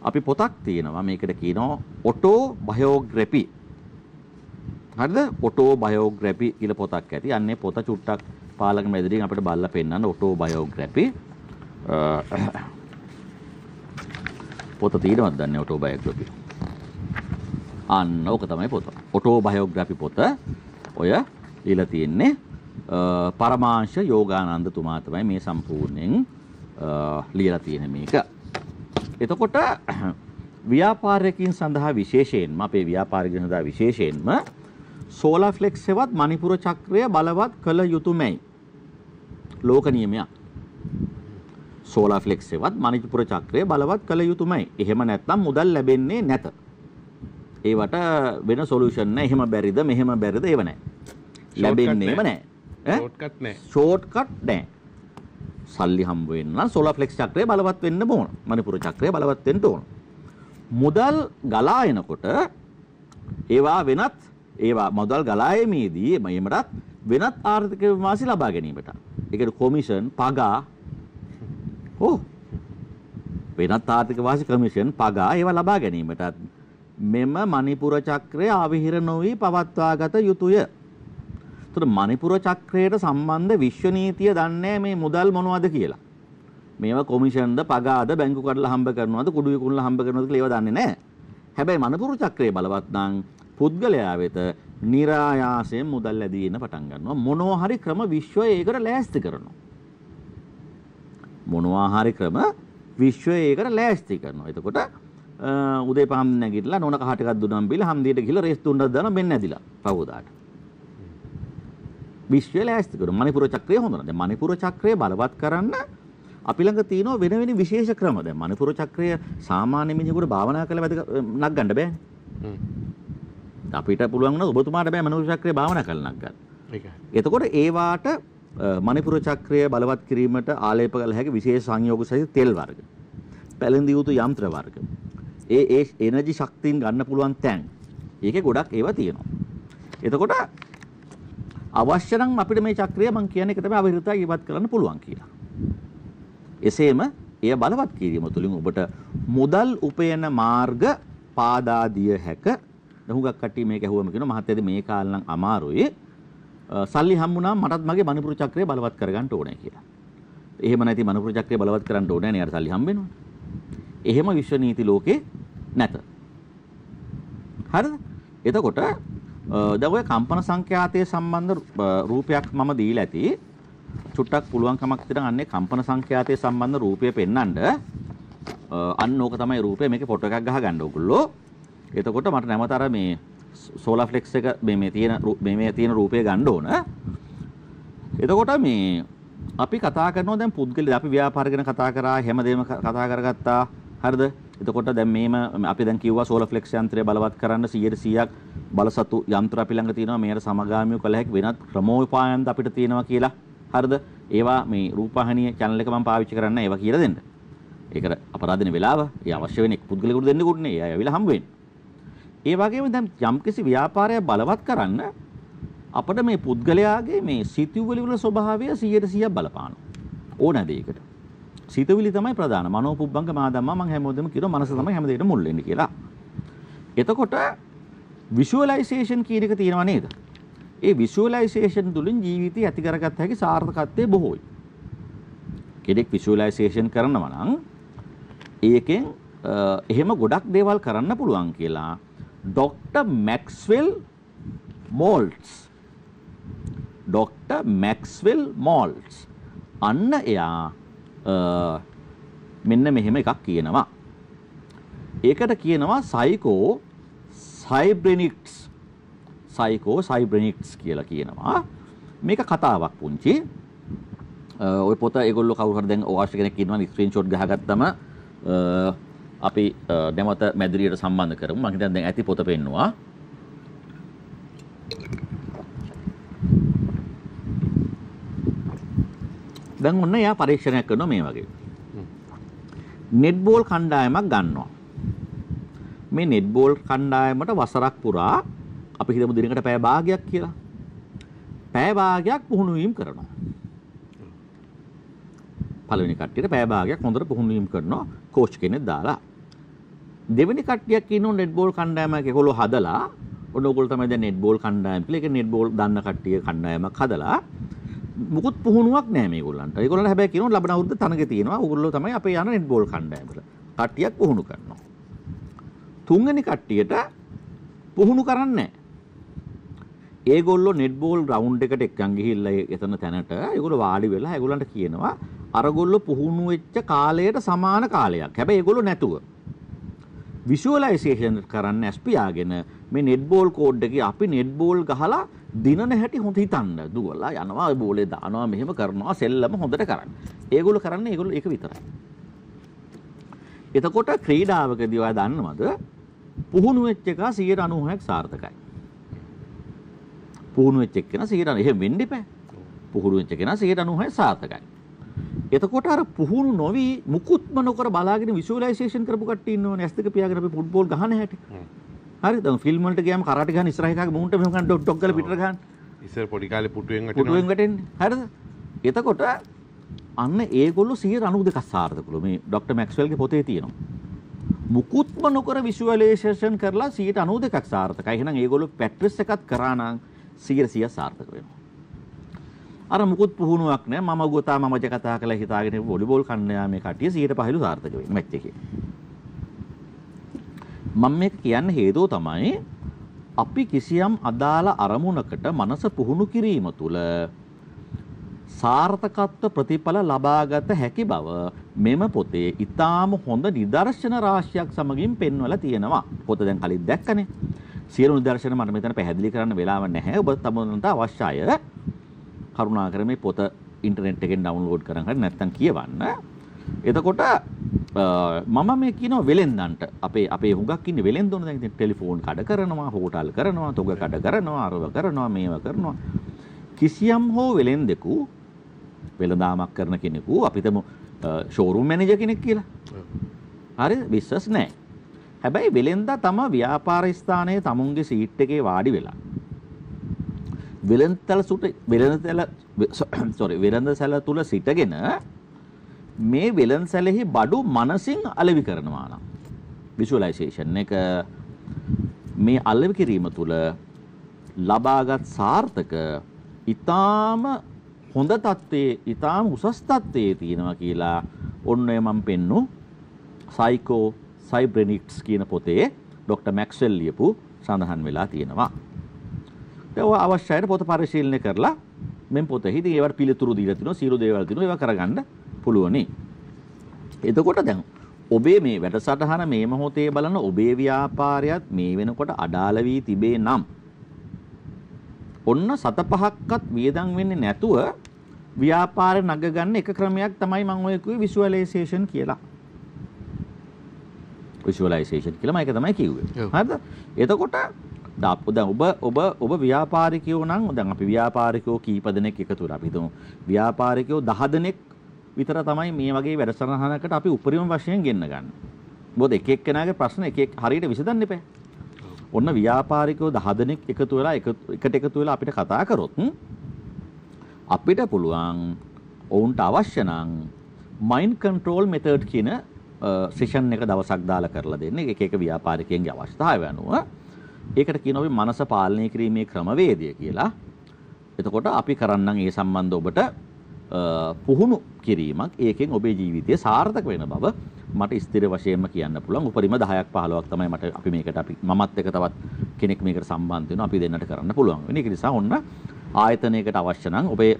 අපි පොතක් තියෙනවා මේකට කියනවා ඔටෝ බයෝග්‍රැපි හරිද ඔටෝ බයෝග්‍රැපි කියලා පොතක් ඇති. අන්නේ පොත චුට්ටක් පාලක මැදිරියෙන් අපිට බලලා පෙන්නන්න ඔටෝ බයෝග්‍රැපි පොත තියෙනවද දන්නේ ඔටෝ බයෝග්‍රැපි? අන්න ඕක තමයි පොත. ඔටෝ බයෝග්‍රැපි පොත ඔය දීලා තියෙන්නේ පරමාංශ යෝගානන්ද තුමා තමයි මේ සම්පූර්ණයෙන් ලියලා තියෙන මේක. එතකොට ව්‍යාපාරයකින් සඳහා විශේෂයෙන්ම අපේ ව්‍යාපාරික සඳහා විශේෂයෙන්ම සෝලා ෆ්ලෙක්ස් හෙවත් මණිපුර චක්‍රය බලවත් කළ යුතුයමයි. ලෝක නියමයක්. සෝලා ෆ්ලෙක්ස් හෙවත් මණිපුර චක්‍රය බලවත් කළ යුතුයමයි. එහෙම නැත්නම් මුදල් ලැබෙන්නේ නැත. ඒවට වෙන සොලියුෂන් නැහැ. එහෙම බැරිද මෙහෙම බැරිද ඒව නැහැ. ලැබෙන්නේම නැහැ. ෂෝට්කට් නෑ. ෂෝට්කට් නෑ. සල්ලි හම්බ වෙන්න නම් සෝලා ෆ්ලෙක්ස් චක්‍රය බලවත් වෙන්න ඕන. මණිපුර චක්‍රය බලවත් වෙන්න ඕන. මුදල් ගලා එනකොට ඒවා වෙනත් ඒවා මුදල් ගලා යීමේදී මේමටත් වෙනත් ආර්ථික විමාසි ලබා ගැනීමට. ඒකට කොමිෂන් පගා ඕ වෙනත් ආර්ථික වාසි කොමිෂන් පගා ඒවා ලබා ගැනීමටත් මෙම මණිපුර චක්‍රය ආවිහිර නොවි පවත්වාගත යුතුය. එතකොට මණිපුර චක්‍රයට සම්බන්ධ විශ්ව නීතිය දන්නේ මේ මුදල් මොනවද කියලා. මේවා කොමිෂන්ද පගාද බැංකු කඩලා හම්බ කරනවද කුඩු විකුණලා හම්බ කරනවද කියලා ඒවා දන්නේ නැහැ. හැබැයි මණපුරු චක්‍රය බලවත් නම් පුද්ගලයා වෙත નિરાයාසයෙන් මුදල් ලැබී ඉන්න පටන් ගන්නවා. මොනවා හරි ක්‍රම විශ්වය ඒකට ලෑස්ති කරනවා. මොනවා හරි ක්‍රම විශ්වය ඒකට ලෑස්ති කරනවා. එතකොට උදේ පහම් නැගිටලා නෝන කහට එකක් දුන්නම් බිල හන්දියට ගිහලා රේස් තුනක් දානවා මෙන්න ඇදිලා පවුදාට. විශ්වය ලෑස්ති කරනවා. මණිපුර චක්‍රය හොඳ නැහැ. දැන් මණිපුර චක්‍රය බලවත් කරන්න අපි ළඟ තියෙනවා වෙන වෙන විශේෂ ක්‍රම. දැන් මණිපුර චක්‍රය සාමාන්‍ය මිනිහෙකුට භාවනා කරලා වැඩ නගන්න බෑනේ. අපිට පුළුවන් වුණා ඔබතුමාට බෑ මණිපුර චක්‍රය භාවනා කරලා නගන්න. එතකොට ඒ වාට මණිපුර චක්‍රය බලවත් කිරීමට ආලේප කළ හැකි විශේෂ සංයෝග සහිත තෙල් වර්ග. පැලඳිය යුතු යන්ත්‍ර වර්ග. ඒ ඒ එනර්ජි ශක්තියින් ගන්න පුළුවන් තැන්. ඒකේ ගොඩක් ඒවා තියෙනවා. එතකොට අවශ්‍ය නම් අපිට මේ චක්‍රය මම කියන එක තමයි අවහිරතාව ඉවත් කරන්න පුළුවන් කියලා. එසේම එය බලවත් කිරීම තුළින් ඔබට මුදල් උපයන මාර්ග පාදාදිය හැක. හුඟක් කට්ටිය මේක ඇහුවම කියනවා මහත්තයද මේ කාලේ නම් අමාරුයි. සල්ලි හම්බුණා මටත් මගේ මණිපුර චක්‍රය බලවත් කරගන්න ඕනේ කියලා. එහෙම නැති මණිපුර චක්‍රය බලවත් කරන්න ඕනේ නේ අර සල්ලි හම්බෙනවා. එහෙම විශ්ව නීති ලෝකේ නැත. හරිද? එතකොට දැන් ඔය කම්පන සංඛ්‍යාතය සම්බන්ධ රූපයක් මම දීලා ඇති. චුට්ටක් පුළුවන් කමක් තියන අන්නේ කම්පන සංඛ්‍යාතය සම්බන්ධ රූපය පෙන්වන්න. අන්න ඕක තමයි රූපය මේකේ ෆොටෝ එකක් ගහගන්න ඕගොල්ලෝ. එතකොට මට නැවත අර මේ සෝලා ෆ්ලෙක්ස් එක මේ මේ තියෙන මේ මේ තියෙන රූපය ගන්න ඕන. එතකොට මේ අපි කතා කරනවා දැන් පුද්ගලයා අපි ව්‍යාපාර ගැන කතා කරා හැමදේම කතා කරගත්තා. හරිද? එතකොට දැන් මේම අපි දැන් කිව්වා සෝලර් ෆ්ලෙක්ස් යන්ත්‍රය බලවත් කරන්න 100%ක් බලසතු යන්ත්‍ර අපි ළඟ තියෙනවා මේකට සමගාමීව කළ හැකි වෙනත් ක්‍රමෝපායන්ද අපිට තියෙනවා කියලා. හරිද? ඒවා මේ රූපවාහිනිය channel එක මම පාවිච්චි කරන්න ඒවා කියලා දෙන්න. ඒකට අපරාධින වෙලාව, ඒ අවශ්‍ය වෙන පුද්ගලයෙකුට දෙන්න කුට්නේ. එයා ඇවිල්ලා හම් වෙන්නේ. ඒ වගේම දැන් යම්කිසි ව්‍යාපාරයක් බලවත් කරන්න අපිට මේ පුද්ගලයාගේ මේ සිතුවිලි වල ස්වභාවය 100% බලපානවා. ඕනෑ දෙයකට. සිතවිලි තමයි ප්‍රධාන මනෝපුබ්බංග මාදම්මා මං හැමෝදෙම කියනවා මනස තමයි හැමදේටම මුල් වෙන්නේ කියලා. එතකොට විෂුවලයිසේෂන් කියන එක තියෙනවා නේද? ඒ විෂුවලයිසේෂන් තුලින් ජීවිතය ඇති කරගත්ත හැකි සාර්ථකත්වය බොහෝයි. කෙනෙක් විෂුවලයිසේෂන් කරනවා නම් ඒකෙන් එහෙම ගොඩක් දේවල් කරන්න පුළුවන් කියලා doctor Maxwell Maltz doctor Maxwell Maltz අන්න එයා මෙන්න මෙහෙම එකක් කියනවා. ඒකට කියනවා සයිකෝ සයිබ්‍රෙනික්ස් සයිකෝ සයිබ්‍රෙනික්ස් කියලා කියනවා. මේක කතාවක් පුංචි. ඔය පොත ඒගොල්ලෝ කවුරු හරි දැන් ඕවාස්ට් කෙනෙක් ඉන්නවා ස්ක්‍රීන්ෂොට් ගහගත්තම අපි නැවත මැදිරියට සම්බන්ධ කරමු. මම හිතන්නේ දැන් ඇති පොත පෙන්නවා. දැන් ඔන්න එයා පරීක්ෂණයක් කරනවා මේ වගේ. net ball කණ්ඩායමක් ගන්නවා. මේ net ball කණ්ඩායමට වසරක් පුරා අපි හිතමු දිනකට පැය භාගයක් කියලා. පැය භාගයක් පුහුණු වීම කරනවා. පළවෙනි කට්ටියට පැය භාගයක් හොඳට පුහුණු වීම කරනවා කෝච් කෙනෙක් දාලා. දෙවෙනි කට්ටියක් ඉන්නවා net ball කණ්ඩායමක ඒගොල්ලෝ හදලා ඔන්න ඔයගොල්ලෝ තමයි දැන් net ball කණ්ඩායම කියලා. ඒක net ball දන්න කට්ටිය කණ්ඩායමක් හදලා මුකුත් පුහුණුවක් නෑ මේගොල්ලන්ට. ඒගොල්ලන්ට හැබැයි කියනවා ලබන අවුරුද්ද තනක තියෙනවා. ඕගොල්ලෝ තමයි අපේ යන නෙට් බෝල් කණ්ඩායමට. කට්ටියක් පුහුණු කරනවා. තුන්වෙනි කට්ටියට පුහුණු කරන්නේ ඒගොල්ලෝ නෙට් බෝල් රවුන්ඩ් එකට එක්කන් ගිහිල්ලා එතන තැනට ඒගොල්ලෝ වාඩි වෙලා ඒගොල්ලන්ට කියනවා අරගොල්ලෝ පුහුණු වෙච්ච කාලයට සමාන කාලයක්. හැබැයි ඒගොල්ලෝ නැතුව විෂුවලයිසේෂන් කරන්න ඇස්පියාගෙන මේ නෙට් බෝල් කෝඩ් එකේ අපි නෙට් බෝල් ගහලා දිනන හැටි හොඳ හිතන්න දුවලා යනවා බෝලේ දානවා මෙහෙම කරනවා සෙල්ලම හොඳට කරන්න. ඒගොල්ලෝ කරන්නේ ඒගොල්ලෝ ඒක විතරයි. එතකොට ක්‍රීඩාවකදී ඔයා දන්නවද පුහුණු වෙච්ච එක 96ක් සාර්ථකයි. පුහුණු වෙච්ච එක කෙනා 100 එහෙම වෙන්න එපා. පුහුණු වෙච්ච කෙනා 96 සාර්ථකයි. එතකොට අර පුහුණු නොවි මුකුත්ම නොකර බලාගෙන විෂුවලයිසේෂන් කරපු කට්ටිය ඉන්නවනේ ඇස් දෙක පියාගෙන අපි ෆුට්බෝල් ගහන හැටි. හරි දැන් ෆිල්ම් වලට ගියාම කරාට ගහන ඉස්සරහට මුන්ට මෙහෙම ගන්න ඩොක් ඩොක් ගාලා පිටර ගහන ඉස්සර පොඩි කාලේ පුටුවෙන් වැටෙනවා පුටුවෙන් වැටෙන්නේ හරිද එතකොට අන්න ඒගොල්ලෝ 92ක් සාර්ථකලු මේ ඩොක්ටර් මැක්ස්වෙල්ගේ පොතේ තියෙනවා මුකුත්ම නොකර විෂුවලයිසේෂන් කරලා 92ක් සාර්ථකයි එහෙනම් ඒගොල්ලෝ පැට්‍රිස් එකක් කරා නම් 100 සාර්ථක වෙනවා අර මුකුත් පුහුණුවක් නෑ මම ගොතා මමජ කතා කළා හිතාගෙන වොලිබෝල් කන්න යා මේ කට්ටිය 105 සාර්ථක වෙනවා මැච් එකේ මම මේක කියන්න හේතුව තමයි අපි කිසියම් අදාළ අරමුණකට මනස පුහුණු කිරීම තුළ සාර්ථකත්ව ප්‍රතිඵල ලබාගත හැකි බව මෙම පොතේ ඉතාම හොඳ නිදර්ශන රාශියක් සමගින් පෙන්වලා තියෙනවා. පොත දැන් කලින් දැක්කනේ. සියලු නිදර්ශන මට මෙතන පැහැදිලි කරන්න වෙලාවක් නැහැ. ඔබ තමන්ට අවශ්‍ය අය කරුණාකර මේ පොත ඉන්ටර්නෙට් එකෙන් ඩවුන්ලෝඩ් කරන් හරි නැත්නම් කියවන්න. එතකොට මම මේ කියන වෙලෙන්දන්ට අපේ අපේ හුඟක් ඉන්න වෙලෙන් දොන දැන් ටෙලිෆෝන් කඩ කරනවා හෝටල් කරනවා තොග කඩ කරනවා අරව කරනවා මේව කරනවා කිසියම් හෝ වෙලෙන් දෙකු වෙළඳාමක් කරන කෙනෙකු අපිටම ෂෝරූම් මැනේජර් කෙනෙක් කියලා හරි විශ්වාස නැහැ හැබැයි වෙලෙන්දා තම ව්‍යාපාර ස්ථානයේ තමුන්ගේ සීට් එකේ වාඩි වෙලා වෙළඳතල සුට වෙළඳතල සෝරි වෙළඳ සැල තුල සිටගෙන මේ වෙළඳ සැලෙහි බඩු මනසින් අලෙවි කරනවා නම් විෂුවලයිසේෂන් එක මේ අල්ලවි කිරීම තුළ ලබාගත් සාර්ථක ඊටාම හොඳ தත්ත්වයේ ඊටාම උසස් தත්ත්වයේ තියෙනවා කියලා ඔන්න ඔය මම පෙන්නු සයිකෝ සයිබ්‍රෙනික්ස් කියන පොතේ ડોક્ટર මැක්ස්වෙල් ලියපු සඳහන් වෙලා තියෙනවා. ඒ අවශ්‍යයි පොත පරිශීලනය කරලා මෙම් පොතෙහිදී ඒවට පිළිතුරු දීලා තිනවා සියලු දේවල් තිනවා ඒවා කරගන්න පුළුවනි. එතකොට දැන් ඔබේ මේ වැඩසටහන මේ මොහොතේ බලන ඔබේ ව්‍යාපාරයත් මේ වෙනකොට අඩාල වී තිබේ නම් ඔන්න සත පහක්වත් වියදම් වෙන්නේ නැතුව ව්‍යාපාර නගගන්න එක ක්‍රමයක් තමයි මම ඔය කිව්වේ visualization කියලා. visualization කියලා මම ඒක තමයි කිව්වේ. හරිද? එතකොට දැන් ඔබ ඔබ ඔබ ව්‍යාපාරිකයෝ නම් දැන් අපි ව්‍යාපාරිකයෝ කීප දෙනෙක් එකතු වෙලා අපි හිතමු ව්‍යාපාරිකයෝ 10 දෙනෙක් විතර තමයි මේ වගේ වැඩසටහනකට අපි උපරිම වශයෙන් ගෙන්න ගන්න. මොකද එක එක්කෙනාගේ ප්‍රශ්න එක එක හරියට විසඳන්න එපා. ඔන්න ව්‍යාපාරිකයෝ 10 දෙනෙක් එකතු වෙලා එකට එකතු වෙලා අපිට කතා කරොත් අපිට පුළුවන් ඔවුන්ට අවශ්‍ය නම් මයින්ඩ් කන්ට්‍රෝල් මෙතඩ් කියන සෙෂන් එක දවසක් දාලා කරලා දෙන්න එක එක ව්‍යාපාරිකයන්ගේ අවස්ථාව අනුව ඒකට කියනවා අපි මනස පාලනය කිරීමේ ක්‍රමවේදය කියලා. එතකොට අපි කරන්නම් ඒ සම්බන්ධ ඔබට පුහුණු කිරීමක් ඒකෙන් ඔබේ ජීවිතය සාර්ථක වෙන බව මට ස්ථිර වශයෙන්ම කියන්න පුළුවන් උපරිම 10ක් 15ක් තමයි මට අපි මේකට අපි මමත් එක තවත් කෙනෙක් මේකට සම්බන්ධ වෙනවා අපි දෙන්නට කරන්න පුළුවන් වෙන ඒක නිසා ඔන්න ආයතනයකට අවශ්‍ය නම් ඔබේ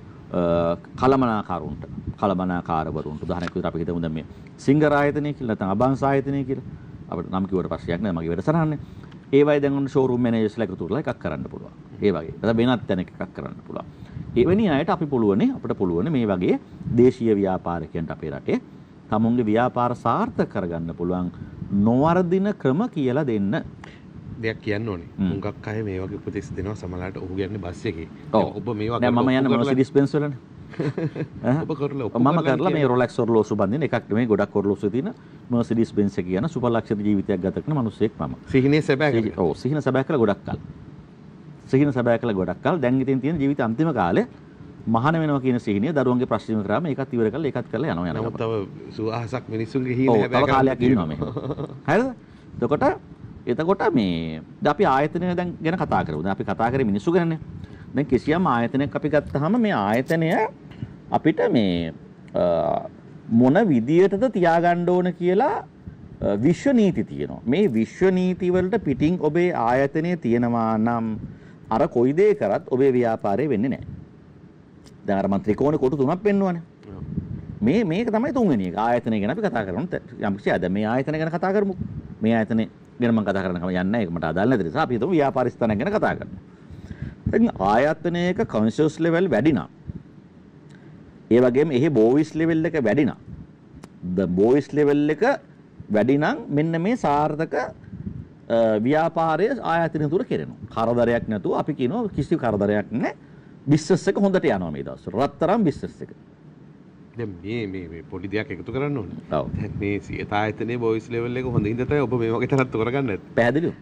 කළමනාකරුන්ට කළමනාකාරවරුන්ට උදාහරණයක් විදිහට අපි හිතමු දැන් මේ සිංගර් ආයතනය කියලා නැත්නම් අබාන්ස් ආයතනය කියලා අපිට නම් කිව්වට ප්‍රශ්නයක් නෑ මගේ වැඩසටහනේ ඒවයි දැන් ඔන්න ෂෝරූම් මැනේජර්ස්ලා එකතු කරලා එකක් කරන්න පුළුවන්. ඒ වගේ. නැත්නම් වෙනත් තැනක එකක් කරන්න පුළුවන්. එවැනි අයට අපි පුළුවනේ අපිට පුළුවන් මේ වගේ දේශීය ව්‍යාපාරිකයන්ට අපේ රටේ තමුන්ගේ ව්‍යාපාර සාර්ථක කරගන්න පුළුවන් නොවර්ධින ක්‍රම කියලා දෙන්න. දෙයක් කියන්න ඕනේ. මුඟක් අය මේ වගේ උපදෙස් දෙනවා සමහරවිට ඔහු කියන්නේ බස් එකේ. ඔව්. ඔබ මේවා මම යන්නේ මොනසිඩිස් බෙන්ස් වලනේ. ඔබ කරලා ඔක්කොම මම කරලා මේ රොලැක්ස් ඔරලෝසු බඳින එකක් නෙමෙයි ගොඩක් ඔරලෝසු තියෙන මර්සිඩීස් බෙන්ස් එක කියන සුපලක්ෂණ ජීවිතයක් ගත කරන මිනිස්සෙක් මම. සිහිනේ සැබෑ ඔව් සිහින සැබෑ කළා ගොඩක් කල්. සිහින සැබෑ කළා ගොඩක් කල්. දැන් ඉතින් තියෙන ජීවිත අන්තිම කාලේ මහන වෙනවා කියන සිහිනය දරුවන්ගේ ප්‍රශ්න කරාම ඒකත් ඉවර කරලා ඒකත් කරලා යනවා යනවා. නමුත් තව සුවහසක් මිනිස්සුන්ගේ හිිනේ හැබැයි කාලයක් ඉන්නවා මේ. හරිද? එතකොට එතකොට මේ අපි ආයතනය දැන් ගැන කතා කරමු. දැන් අපි කතා කරේ මිනිස්සු ගැනනේ. දැන් කිසියම් ආයතනයක් අපි ගත්තාම මේ ආයතනය අපිට මේ මොන විදියටද තියාගන්න ඕන කියලා විශ්ව නීති තියෙනවා. මේ විශ්ව නීති වලට පිටින් ඔබේ ආයතනය තියෙනවා නම් අර කොයි දේ කරත් ඔබේ ව්‍යාපාරේ වෙන්නේ නැහැ. දැන් අර මම ත්‍රිකෝණ කොටු තුනක් පෙන්වන්නේ. මේ මේක තමයි තුන්වෙනි එක. ආයතනය ගැන අපි කතා කරමු. යම්කිසි අද මේ ආයතනය ගැන කතා කරමු. මේ ආයතනේ ගැන මම කතා කරන්න කම යන්නේ නැහැ. ඒක මට අදාළ නැති නිසා අපි හිතමු ව්‍යාපාරිස්ථානය ගැන කතා කරමු. දැන් ආයතනයක කන්ෂස් ලෙවල් වැඩි නම් ඒ වගේම එහි බෝවිස් ලෙවල් එක වැඩි නම් ද බෝයිස් ලෙවල් එක වැඩි නම් මෙන්න මේ සාර්ථක ව්‍යාපාරය ආයතන තුර කෙරෙනවා. කරදරයක් නැතුව අපි කියනවා කිසි කරදරයක් නැහැ. බිස්නස් එක හොඳට යනවා මේ දවස්වල. රත්තරන් බිස්නස් එක. දැන් මේ මේ මේ පොඩි දෙයක් එකතු කරන්න ඕනේ. ඔව්. දැන් මේ සියත ආයතනයේ වොයිස් ලෙවල් එක හොඳින් දතයි ඔබ මේ වගේ තරත්තු කරගන්න නැත්. පැහැදිලිව.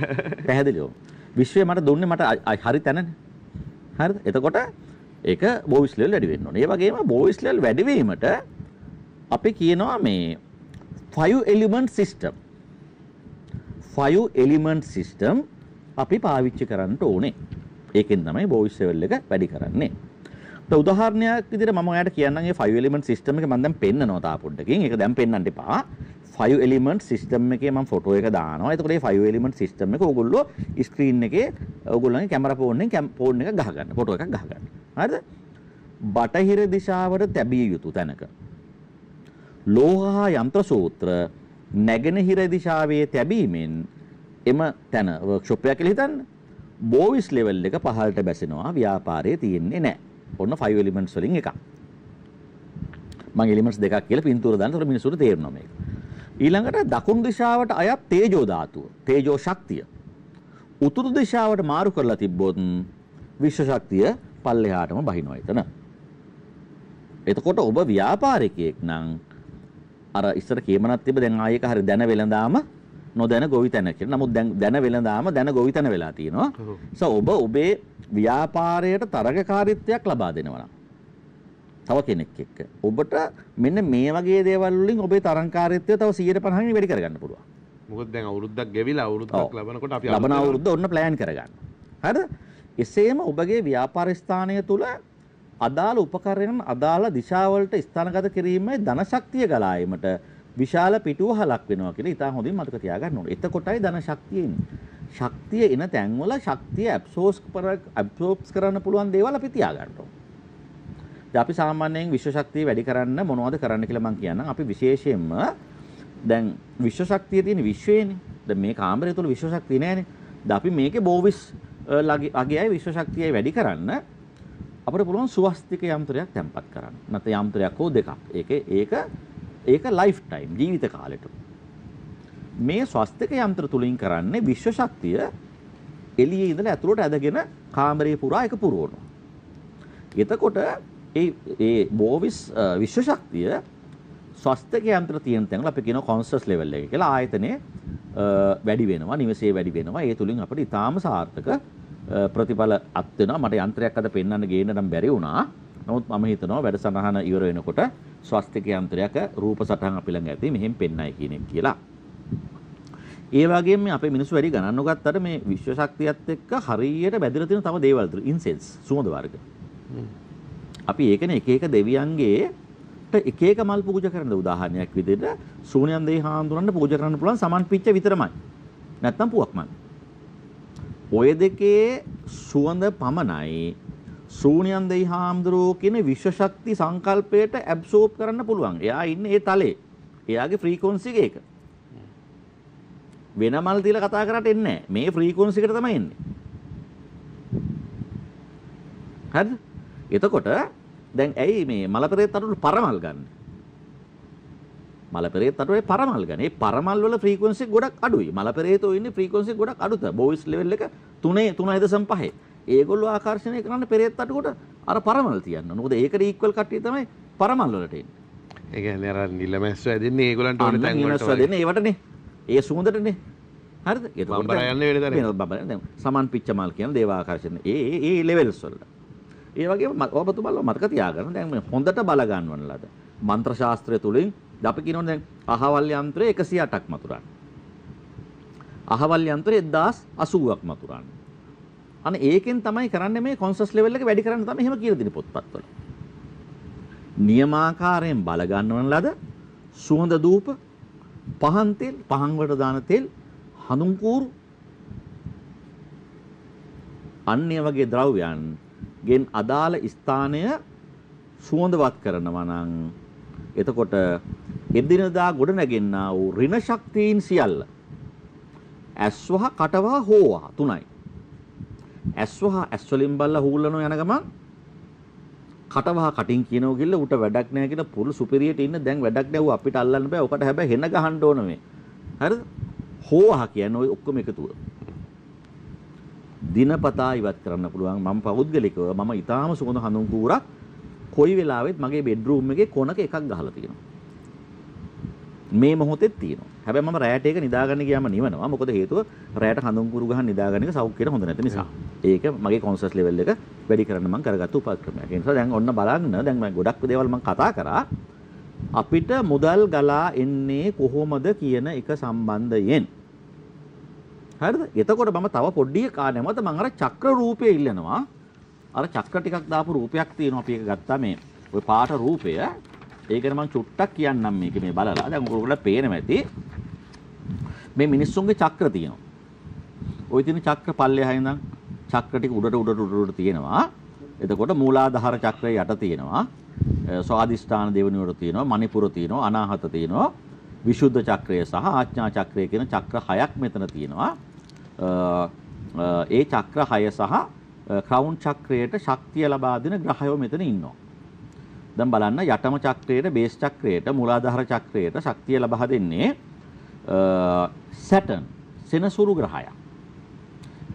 පැහැදිලිව. විශ්වය මට දුන්නේ මට හරි තැනනේ. හරිද? එතකොට ඒක බොයිස් ලෙවල් වැඩි වෙන්න ඕනේ. ඒ වගේම බොයිස් ලෙවල් වැඩි වීමට අපි කියනවා මේ 5 element system. 5 element system අපි පාවිච්චි කරන්න ඕනේ. ඒකෙන් තමයි බොයිස් ලෙවල් එක වැඩි කරන්නේ. උදාහරණයක් විදිහට මම ඔයාලට කියන්නම් මේ 5 element system එක මම දැන් පෙන්නනවා තා පොඩ්ඩකින්. ඒක දැන් පෙන්නන්න එපා. ෆයි එලිමෙන්ට් සිස්ටම් එකේ මම ෆොටෝ එක දානවා. එතකොට මේ ෆයි එලිමෙන්ට් සිස්ටම් එක ඕගොල්ලෝ ස්ක්‍රීන් එකේ ඕගොල්ලන්ගේ කැමරා ෆෝන් එකෙන් ෆෝන් එක ගහගන්න. ෆොටෝ එකක් ගහගන්න. හරිද? බටහිර දිශාවට තැබිය යුතු තැනක. ලෝහා යන්ත්‍ර සූත්‍ර නැගෙනහිර දිශාවේ තැබීමෙන් එම තැන වර්ක්ෂොප් එකක් කියලා හිතන්න. බෝවිස් ලෙවල් එක පහළට බැසෙනවා ව්‍යාපාරයේ තියෙන්නේ නැහැ. ඔන්න 5 එලිමන්ට්ස් වලින් එකක්. මම එලිමන්ට්ස් දෙකක් කියලා පින්තූර දානකොට මිනිස්සුන්ට තේරෙනවා මේක. ඊළඟට දකුණු දිශාවට අයත් තේජෝ ධාතුව, තේජෝ ශක්තිය. උතුරු දිශාවට මාරු කරලා තිබ්බොත් විශ්ව ශක්තිය පල්ලෙහාටම බහිනවා එතන. එතකොට ඔබ ව්‍යාපාරිකයෙක් නම් අර ඉස්සර කේමනක් තිබ්බ දැන් ආයෙක හරි දැන වෙලඳාම නොදැන ගොවිතැන කියලා. නමුත් දැන් දැන වෙලඳාම දැන ගොවිතැන වෙලා තියෙනවා. ඔබ ඔබේ ව්‍යාපාරයට තරගකාරීත්වයක් ලබා දෙනවා තව කෙනෙක් එක්ක. ඔබට මෙන්න මේ වගේ දේවල් වලින් ඔබේ තරංකාරීත්වය තව 150කින් වැඩි කරගන්න පුළුවන්. මොකද දැන් අවුරුද්දක් ගෙවිලා අවුරුද්දක් ලබනකොට අපි ලබන අවුරුද්ද ඔන්න plan කරගන්න. හරිද? එසේම ඔබගේ ව්‍යාපාර ස්ථානය තුල අදාළ උපකරණ අදාළ දිශාවලට ස්ථානගත කිරීමේ ධනශක්තිය ගලා ඒමට විශාල පිටුවහලක් වෙනවා කියලා ඉතාල හොඳින් මතක තියාගන්න ඕනේ. එතකොටයි ධන ශක්තිය එන්නේ. ශක්තිය එන තැන්වල ශක්තිය ඇබ්සෝස් කර ඇබ්සෝබ්ස් කරන්න පුළුවන් දේවල් අපි තියාගන්න ඕනේ. අපි සාමාන්‍යයෙන් විශ්ව ශක්තිය වැඩි කරන්න මොනවද කරන්න කියලා මම කියන්නම්. අපි විශේෂයෙන්ම දැන් විශ්ව ශක්තිය තියෙන විශ්වයේනේ. දැන් මේ කාමරය තුල විශ්ව ශක්තිය නැහැනේ. දැන් අපි මේකේ බෝවිස් අගයයි විශ්ව ශක්තියයි වැඩි කරන්න අපිට පුළුවන් සුවස්තික යන්ත්‍රයක් තැම්පත් කරන්න. නැත්නම් යන්ත්‍රයක් හෝ දෙකක්. ඒක ඒක ඒක ලයිෆ් ටයිම් ජීවිත කාලෙට. මේ ස්වස්තික යන්ත්‍ර තුලින් කරන්නේ විශ්ව ශක්තිය එළියේ ඉඳලා ඇතුළට ඇදගෙන කාමරේ පුරා එක පුරවනවා. එතකොට ඒ ඒ බෝවිස් විශ්වශක්තිය ස්වස්ථක යන්ත්‍ර තියෙන තැන්වල අපි කියනවා කොන්සස් ලෙවල් එක කියලා ආයතනයේ වැඩි වෙනවා නිවසේ වැඩි වෙනවා ඒ තුලින් අපිට ඊටාම සාර්ථක ප්‍රතිඵල අත් වෙනවා මට යන්ත්‍රයක් අද පෙන්වන්න ගේන්න නම් බැරි වුණා නමුත් මම හිතනවා වැඩසටහන ඉවර වෙනකොට ස්වස්තික යන්ත්‍රයක රූප සටහන් අපි ළඟ ඇති මෙහෙම පෙන්නයි කියන එක කියලා. ඒ වගේම මේ අපේ මිනිස්සු වැඩි ගණන් නොගත්තට මේ විශ්ව ශක්තියත් එක්ක හරියට බැඳලා තියෙන තව දේවල් තියෙනවා ඉන්සෙන්ස් සුවඳ වර්ග. අපි ඒකනේ එක එක දෙවියන්ගේ එක එක මල් පූජා කරන උදාහරණයක් විදිහට ශූන්‍යන් දෙහි හාඳුනන්න පූජා කරන්න පුළුවන් සමන් පිච්ච විතරමයි. නැත්තම් පුවක් මල්. ඔය දෙකේ සුවඳ පමණයි ශූන්‍යන් දෙහි හාමුදුරුවෝ කියන විශ්වශක්ති සංකල්පයට ඇබ්සෝබ් කරන්න පුළුවන්. එයා ඉන්නේ ඒ තලේ. එයාගේ ෆ්‍රීකවන්සි එක ඒක. වෙන මල් දීලා කතා කරාට එන්නේ නැහැ. මේ ෆ්‍රීකවන්සි එකට තමයි එන්නේ. හරිද? එතකොට දැන් ඇයි මේ මලපෙරේත් අටුවල පරමල් ගන්න? මලපෙරේත් අටුවේ පරමල් ගන්න. ඒ පරමල් වල ෆ්‍රීකවෙන්සි ගොඩක් අඩුයි. මලපෙරේතෝ ඉන්නේ ෆ්‍රීකවෙන්සි ගොඩක් අඩුත. බෝයිස් ලෙවල් එක 3 3.5. ඒගොල්ලෝ ආකර්ෂණය කරන්න පෙරේත් අටුවට අර පරමල් තියන්න. මොකද ඒකට ඊක්වල් කට්ටිය තමයි පරමල් වලට එන්නේ. ඒ කියන්නේ අර නිලමැස්ස ඇදෙන්නේ ඒගොල්ලන්ට ඕන තැන් වලට. නිලමැස්ස ඇදෙන්නේ ඒවටනේ. ඒ සුවඳටනේ. හරිද? ඒක බඹර යන්නේ වෙන තැන. බඹර දැන් සමන් පිච්චමල් කියන දේවාකර්ෂණ. ඒ ඒ ලෙවල්ස් වලට. ඒ වගේම ඔබතුමාලා මතක තියාගන්න දැන් මේ හොඳට බල ගන්නවන ලද මන්ත්‍ර ශාස්ත්‍රය තුලින් අපි කියනවා දැන් අහවල් යන්ත්‍රය 108ක් මතුරන්න. අහවල් යන්ත්‍රය 1080ක් මතුරන්න. අන්න ඒකෙන් තමයි කරන්නේ මේ කොන්සස් ලෙවල් එක වැඩි කරන්න තමයි එහෙම කියලා දෙන පොත්පත්වල. නියමාකාරයෙන් බල ගන්නවන ලද සුවඳ දූප පහන් තෙල් පහන් වලට දාන තෙල් හඳුන් කූරු අන්න ඒ වගේ ද්‍රව්‍යයන් ගෙන් අදාළ ස්ථානය සුවඳවත් කරනවා නම් එතකොට එදිනදා ගොඩ නැගෙන්නා වූ ඍණ ශක්තියින් සියල්ල ඇස්වහ කටවහ හෝවා තුනයි ඇස්වහ ඇස් වලින් බල්ලා හූල්ලනෝ යන ගමන් කටවහ කටින් කියනෝ ගිල්ල උට වැඩක් නැහැ කියන පුරු සුපිරියට ඉන්න දැන් වැඩක් නැව අපිට අල්ලන්න බෑ ඔකට හැබැයි හෙන ගහන්න ඕන මේ හරිද හෝවා කියන්නේ ඔය ඔක්කොම එකතුව දිනපතා ඉවත් කරන්න පුළුවන් මම පෞද්ගලිකව මම ඉතාම සුහඳ හඳුන් කූරක් කොයි වෙලාවෙත් මගේ බෙඩ්රූම් එකේ කොනක එකක් ගහලා තියෙනවා මේ මොහොතෙත් තියෙනවා හැබැයි මම රැයට ඒක නිදාගන්න ගියාම නිවනවා මොකද හේතුව රැයට හඳුන් කූරු ගහන්න නිදාගන්න එක සෞඛ්‍යයට හොඳ නැති නිසා ඒක මගේ කොන්සස් ලෙවල් එක වැඩි කරන්න මම කරගත්ත උපක්‍රමයක් ඒ නිසා දැන් ඔන්න බලන්න දැන් මම ගොඩක් දේවල් මම කතා කරා අපිට මුදල් ගලා එන්නේ කොහොමද කියන එක සම්බන්ධයෙන් හරිද? එතකොට මම තව පොඩ්ඩිය කාණෙමත මම අර චක්‍ර රූපය ඉල්ලනවා. අර චක්‍ර ටිකක් දාපු රූපයක් තියෙනවා අපි එක ගත්තා මේ. ওই පාට රූපය. ඒක නම් චුට්ටක් කියන්නම් මේක මේ බලලා. දැන් ඔයගොල්ලෝ පේනවා ඇති. මේ මිනිස්සුන්ගේ චක්‍ර තියෙනවා. ওই තියෙන චක්‍ර පල්ලෙහා ඉඳන් චක්‍ර ටික උඩට උඩට උඩට තියෙනවා. එතකොට මූලාධාර චක්‍රය යට තියෙනවා. ස්වාදිෂ්ඨාන දෙවණිවර තියෙනවා. මණිපුර තියෙනවා. අනාහත තියෙනවා. විශුද්ධ චක්‍රය සහ ආඥා චක්‍රය කියන චක්‍ර හයක් මෙතන තියෙනවා. ඒ චක්‍ර හය සහ ක්‍රවුන් චක්‍රයට ශක්තිය ලබා දෙන ග්‍රහයෝ මෙතන ඉන්නවා. දැන් බලන්න යටම චක්‍රයට බේස් චක්‍රයට මූලාධාර චක්‍රයට ශක්තිය ලබා දෙන්නේ සැටන් සෙනසුරු ග්‍රහයා.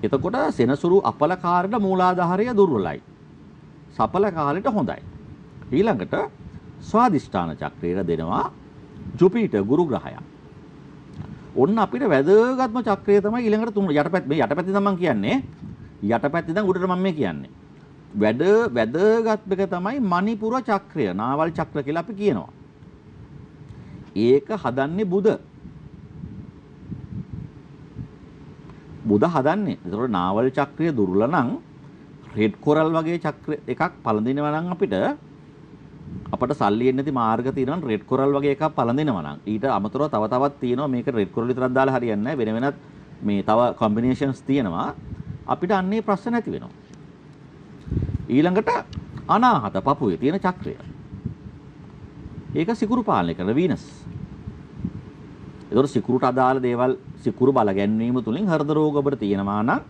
එතකොට සෙනසුරු අපල කාර්යද මූලාධාරය දුර්වලයි. සපල කාලෙට හොඳයි. ඊළඟට ස්වාදිෂ්ඨාන චක්‍රයට දෙනවා ජුපීටර් ගුරු ග්‍රහයා. ඔන්න අපිට වැදගත්ම චක්‍රය තමයි ඊළඟට තුන යටපැත් මේ යටපැති තමයි කියන්නේ. යටපැති ඉඳන් උඩට මම මේ කියන්නේ. වැඩ වැදගත්ම එක තමයි මණිපුර චක්‍රය, නාවල් චක්‍ර කියලා අපි කියනවා. ඒක හදන්නේ බුද. බුද හදන්නේ. ඒතකොට නාවල් චක්‍රය දුර්ලභ නම් රෙඩ් කොරල් වගේ චක්‍ර එකක් පළඳිනවා නම් අපිට අපට සල්ලි එන්නේ නැති මාර්ග තියෙනවා රෙඩ් කොරල් වගේ එකක් පළඳිනවා නම් ඊට අමතරව තව තවත් තියෙනවා මේක රෙඩ් කොරල් විතරක් දාලා හරියන්නේ නැහැ වෙන වෙනත් මේ තව කම්බිනේෂන්ස් තියෙනවා අපිට අන්නේ ප්‍රශ්න නැති වෙනවා ඊළඟට අනාහත පපුවේ තියෙන චක්‍රය ඒක සිකුරු පාලනය කරන වීනස් ඒතකොට සිකුරුට අදාළ දේවල් සිකුරු බල ගැන්වීම තුලින් හෘද රෝග අපිට තියෙනවා නම්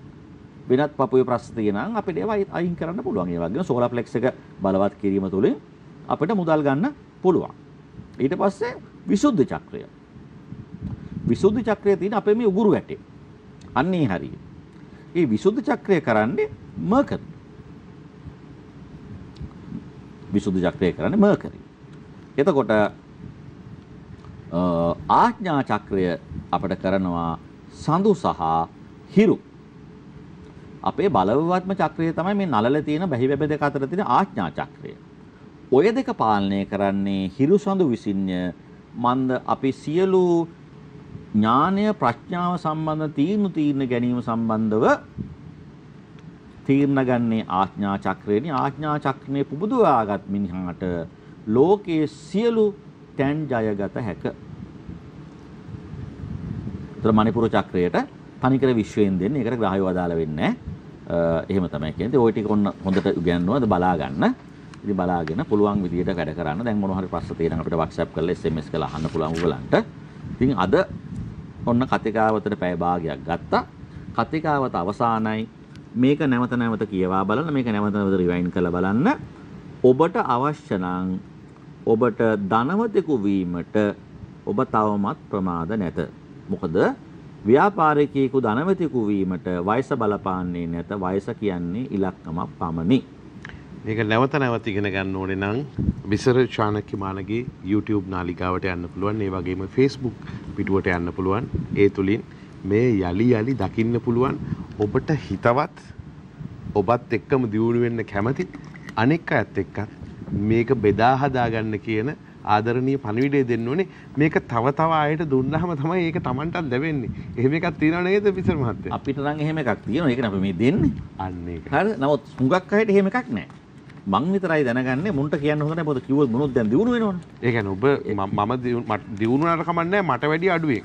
වෙනත් පපුවේ ප්‍රශ්න තියෙනවා නම් අපිට ඒවා අයින් කරන්න පුළුවන් ඒ වගේම සෝලා ප්ලෙක්ස් එක බලවත් කිරීම තුලින් අපිට මුදල් ගන්න පුළුවන්. ඊට පස්සේ විසුද්ධි චක්‍රය. විසුද්ධි චක්‍රයේ තියෙන අපේ මේ උගුරු වැටේ. අන්න ඒ හරිය. ඒ විසුද්ධි චක්‍රය කරන්නේ මර්කරි. විසුද්ධි චක්‍රය කරන්නේ මර්කරි. එතකොට ආඥා චක්‍රය අපිට කරනවා සඳු සහ හිරු. අපේ බලවත්ම චක්‍රය තමයි මේ නළල තියෙන බැහි වැබ දෙක අතර තියෙන ආඥා චක්‍රය. ඔය දෙක පාලනය කරන්නේ හිරුසඳු විසින්ය මන්ද අපි සියලු ඥානය ප්‍රඥාව සම්බන්ධ තීරණ තීරණ ගැනීම සම්බන්ධව තීරණ ගන්නේ ආඥා චක්‍රයනි ආඥා චක්‍රයේ පුබුදුවාගත් මිනිහාට ලෝකයේ සියලු තැන් ජයගත හැක. ତර මණිපුර චක්‍රයට තනිකර විශ්වයෙන් දෙන්නේ. ඒකට ග්‍රහයෝ අදාළ වෙන්නේ නැහැ. එහෙම තමයි කියන්නේ. ඒ ටික ඔන්න හොඳට උගන්වනවා. බලා ගන්න. ඉතින් බලාගෙන පුළුවන් විදියට වැඩ කරන්න. දැන් මොනවා හරි ප්‍රශ්න තියෙනම් අපිට WhatsApp කරලා SMS කරලා අහන්න පුළුවන් උගලන්ට. ඉතින් අද ඔන්න කතිකාවතට පැය භාගයක් ගත්තා. කතිකාවත අවසానයි. මේක නැවත නැවත කියවා බලන්න. මේක නැවත නැවත රිවයින්ඩ් කරලා බලන්න. ඔබට අවශ්‍ය නම් ඔබට ධනවතෙකු වීමට ඔබ තවමත් ප්‍රමාද නැත. මොකද ව්‍යාපාරිකයෙකු ධනවතෙකු වීමට වයස බලපාන්නේ නැත. වයස කියන්නේ ඉලක්කමක් පමණි. මේක නැවත නැවත ඉගෙන ගන්න ඕනේ නම් විසර චාණක්‍ය මානගේ YouTube නාලිකාවට යන්න පුළුවන්. ඒ වගේම Facebook පිටුවට යන්න පුළුවන්. ඒ තුලින් මේ යලි යලි දකින්න පුළුවන්. ඔබට හිතවත් ඔබත් එක්කම දියුණු වෙන්න කැමති අනෙක් අයත් එක්කත් මේක බෙදා හදා ගන්න කියන ආදරණීය පණිවිඩය දෙන්න ඕනේ. මේක තව තව ආයෙට දුන්නාම තමයි ඒක Tamanටත් ලැබෙන්නේ. එහෙම එකක් තියෙනව නේද විසර මහත්තයා? අපිට නම් එහෙම එකක් තියෙනවා. ඒකනේ අපි මේ දෙන්නේ. අන්න ඒක. හරි. නමුත් හුඟක් අයට එහෙම එකක් නැහැ. මං විතරයි දැනගන්නේ මුන්ට කියන්න හොඳ නැහැ මොකද කිව්වොත් මොනොත් දැන් දිනු වෙනවනේ ඒ කියන්නේ ඔබ මම දිනුනාට කමන්නේ මට වැඩි අඩුවෙන්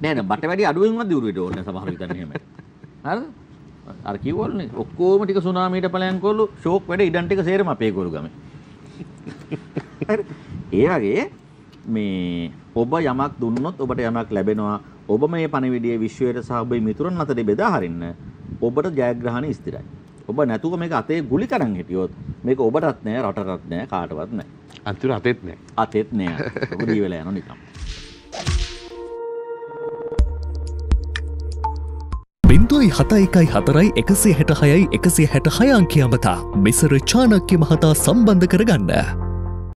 නෑ නෑ මට වැඩි අඩුවෙන්වත් දිනු වෙට ඕනේ සමහර විතර එහෙම හරිද අර කිව්වලුනේ ඔක්කොම ටික සුනාමීට පලයන් කොල්ලු ෂෝක් වැඩ ඉඩම් ටික සේරම අපේ ගොළු ගමේ හරි ඒ වගේ මේ ඔබ යමක් දුන්නොත් ඔබට යමක් ලැබෙනවා ඔබ මේ පණිවිඩයේ විශ්වයට සහ ඔබේ මිතුරන් අතරේ බෙදා හරින්න ඔබට ජයග්‍රහණය ස්ථිරයි ඔබ නැතුව මේක අතේ ගුලි කරන් හිටියොත් මේක ඔබටත් නෑ රටටත් නෑ කාටවත් නෑ. අන්තිම අතෙත් නෑ. අතෙත් නෑ. ඔබ දී වෙලා යනවා නිකම්. බින්දුවයි හත එකයි හතරයි එකසේ හැට හයයි එකසේ හැට හයංකයමතා මෙසර චානක්‍ය මහතා සම්බන්ධ කරගන්න.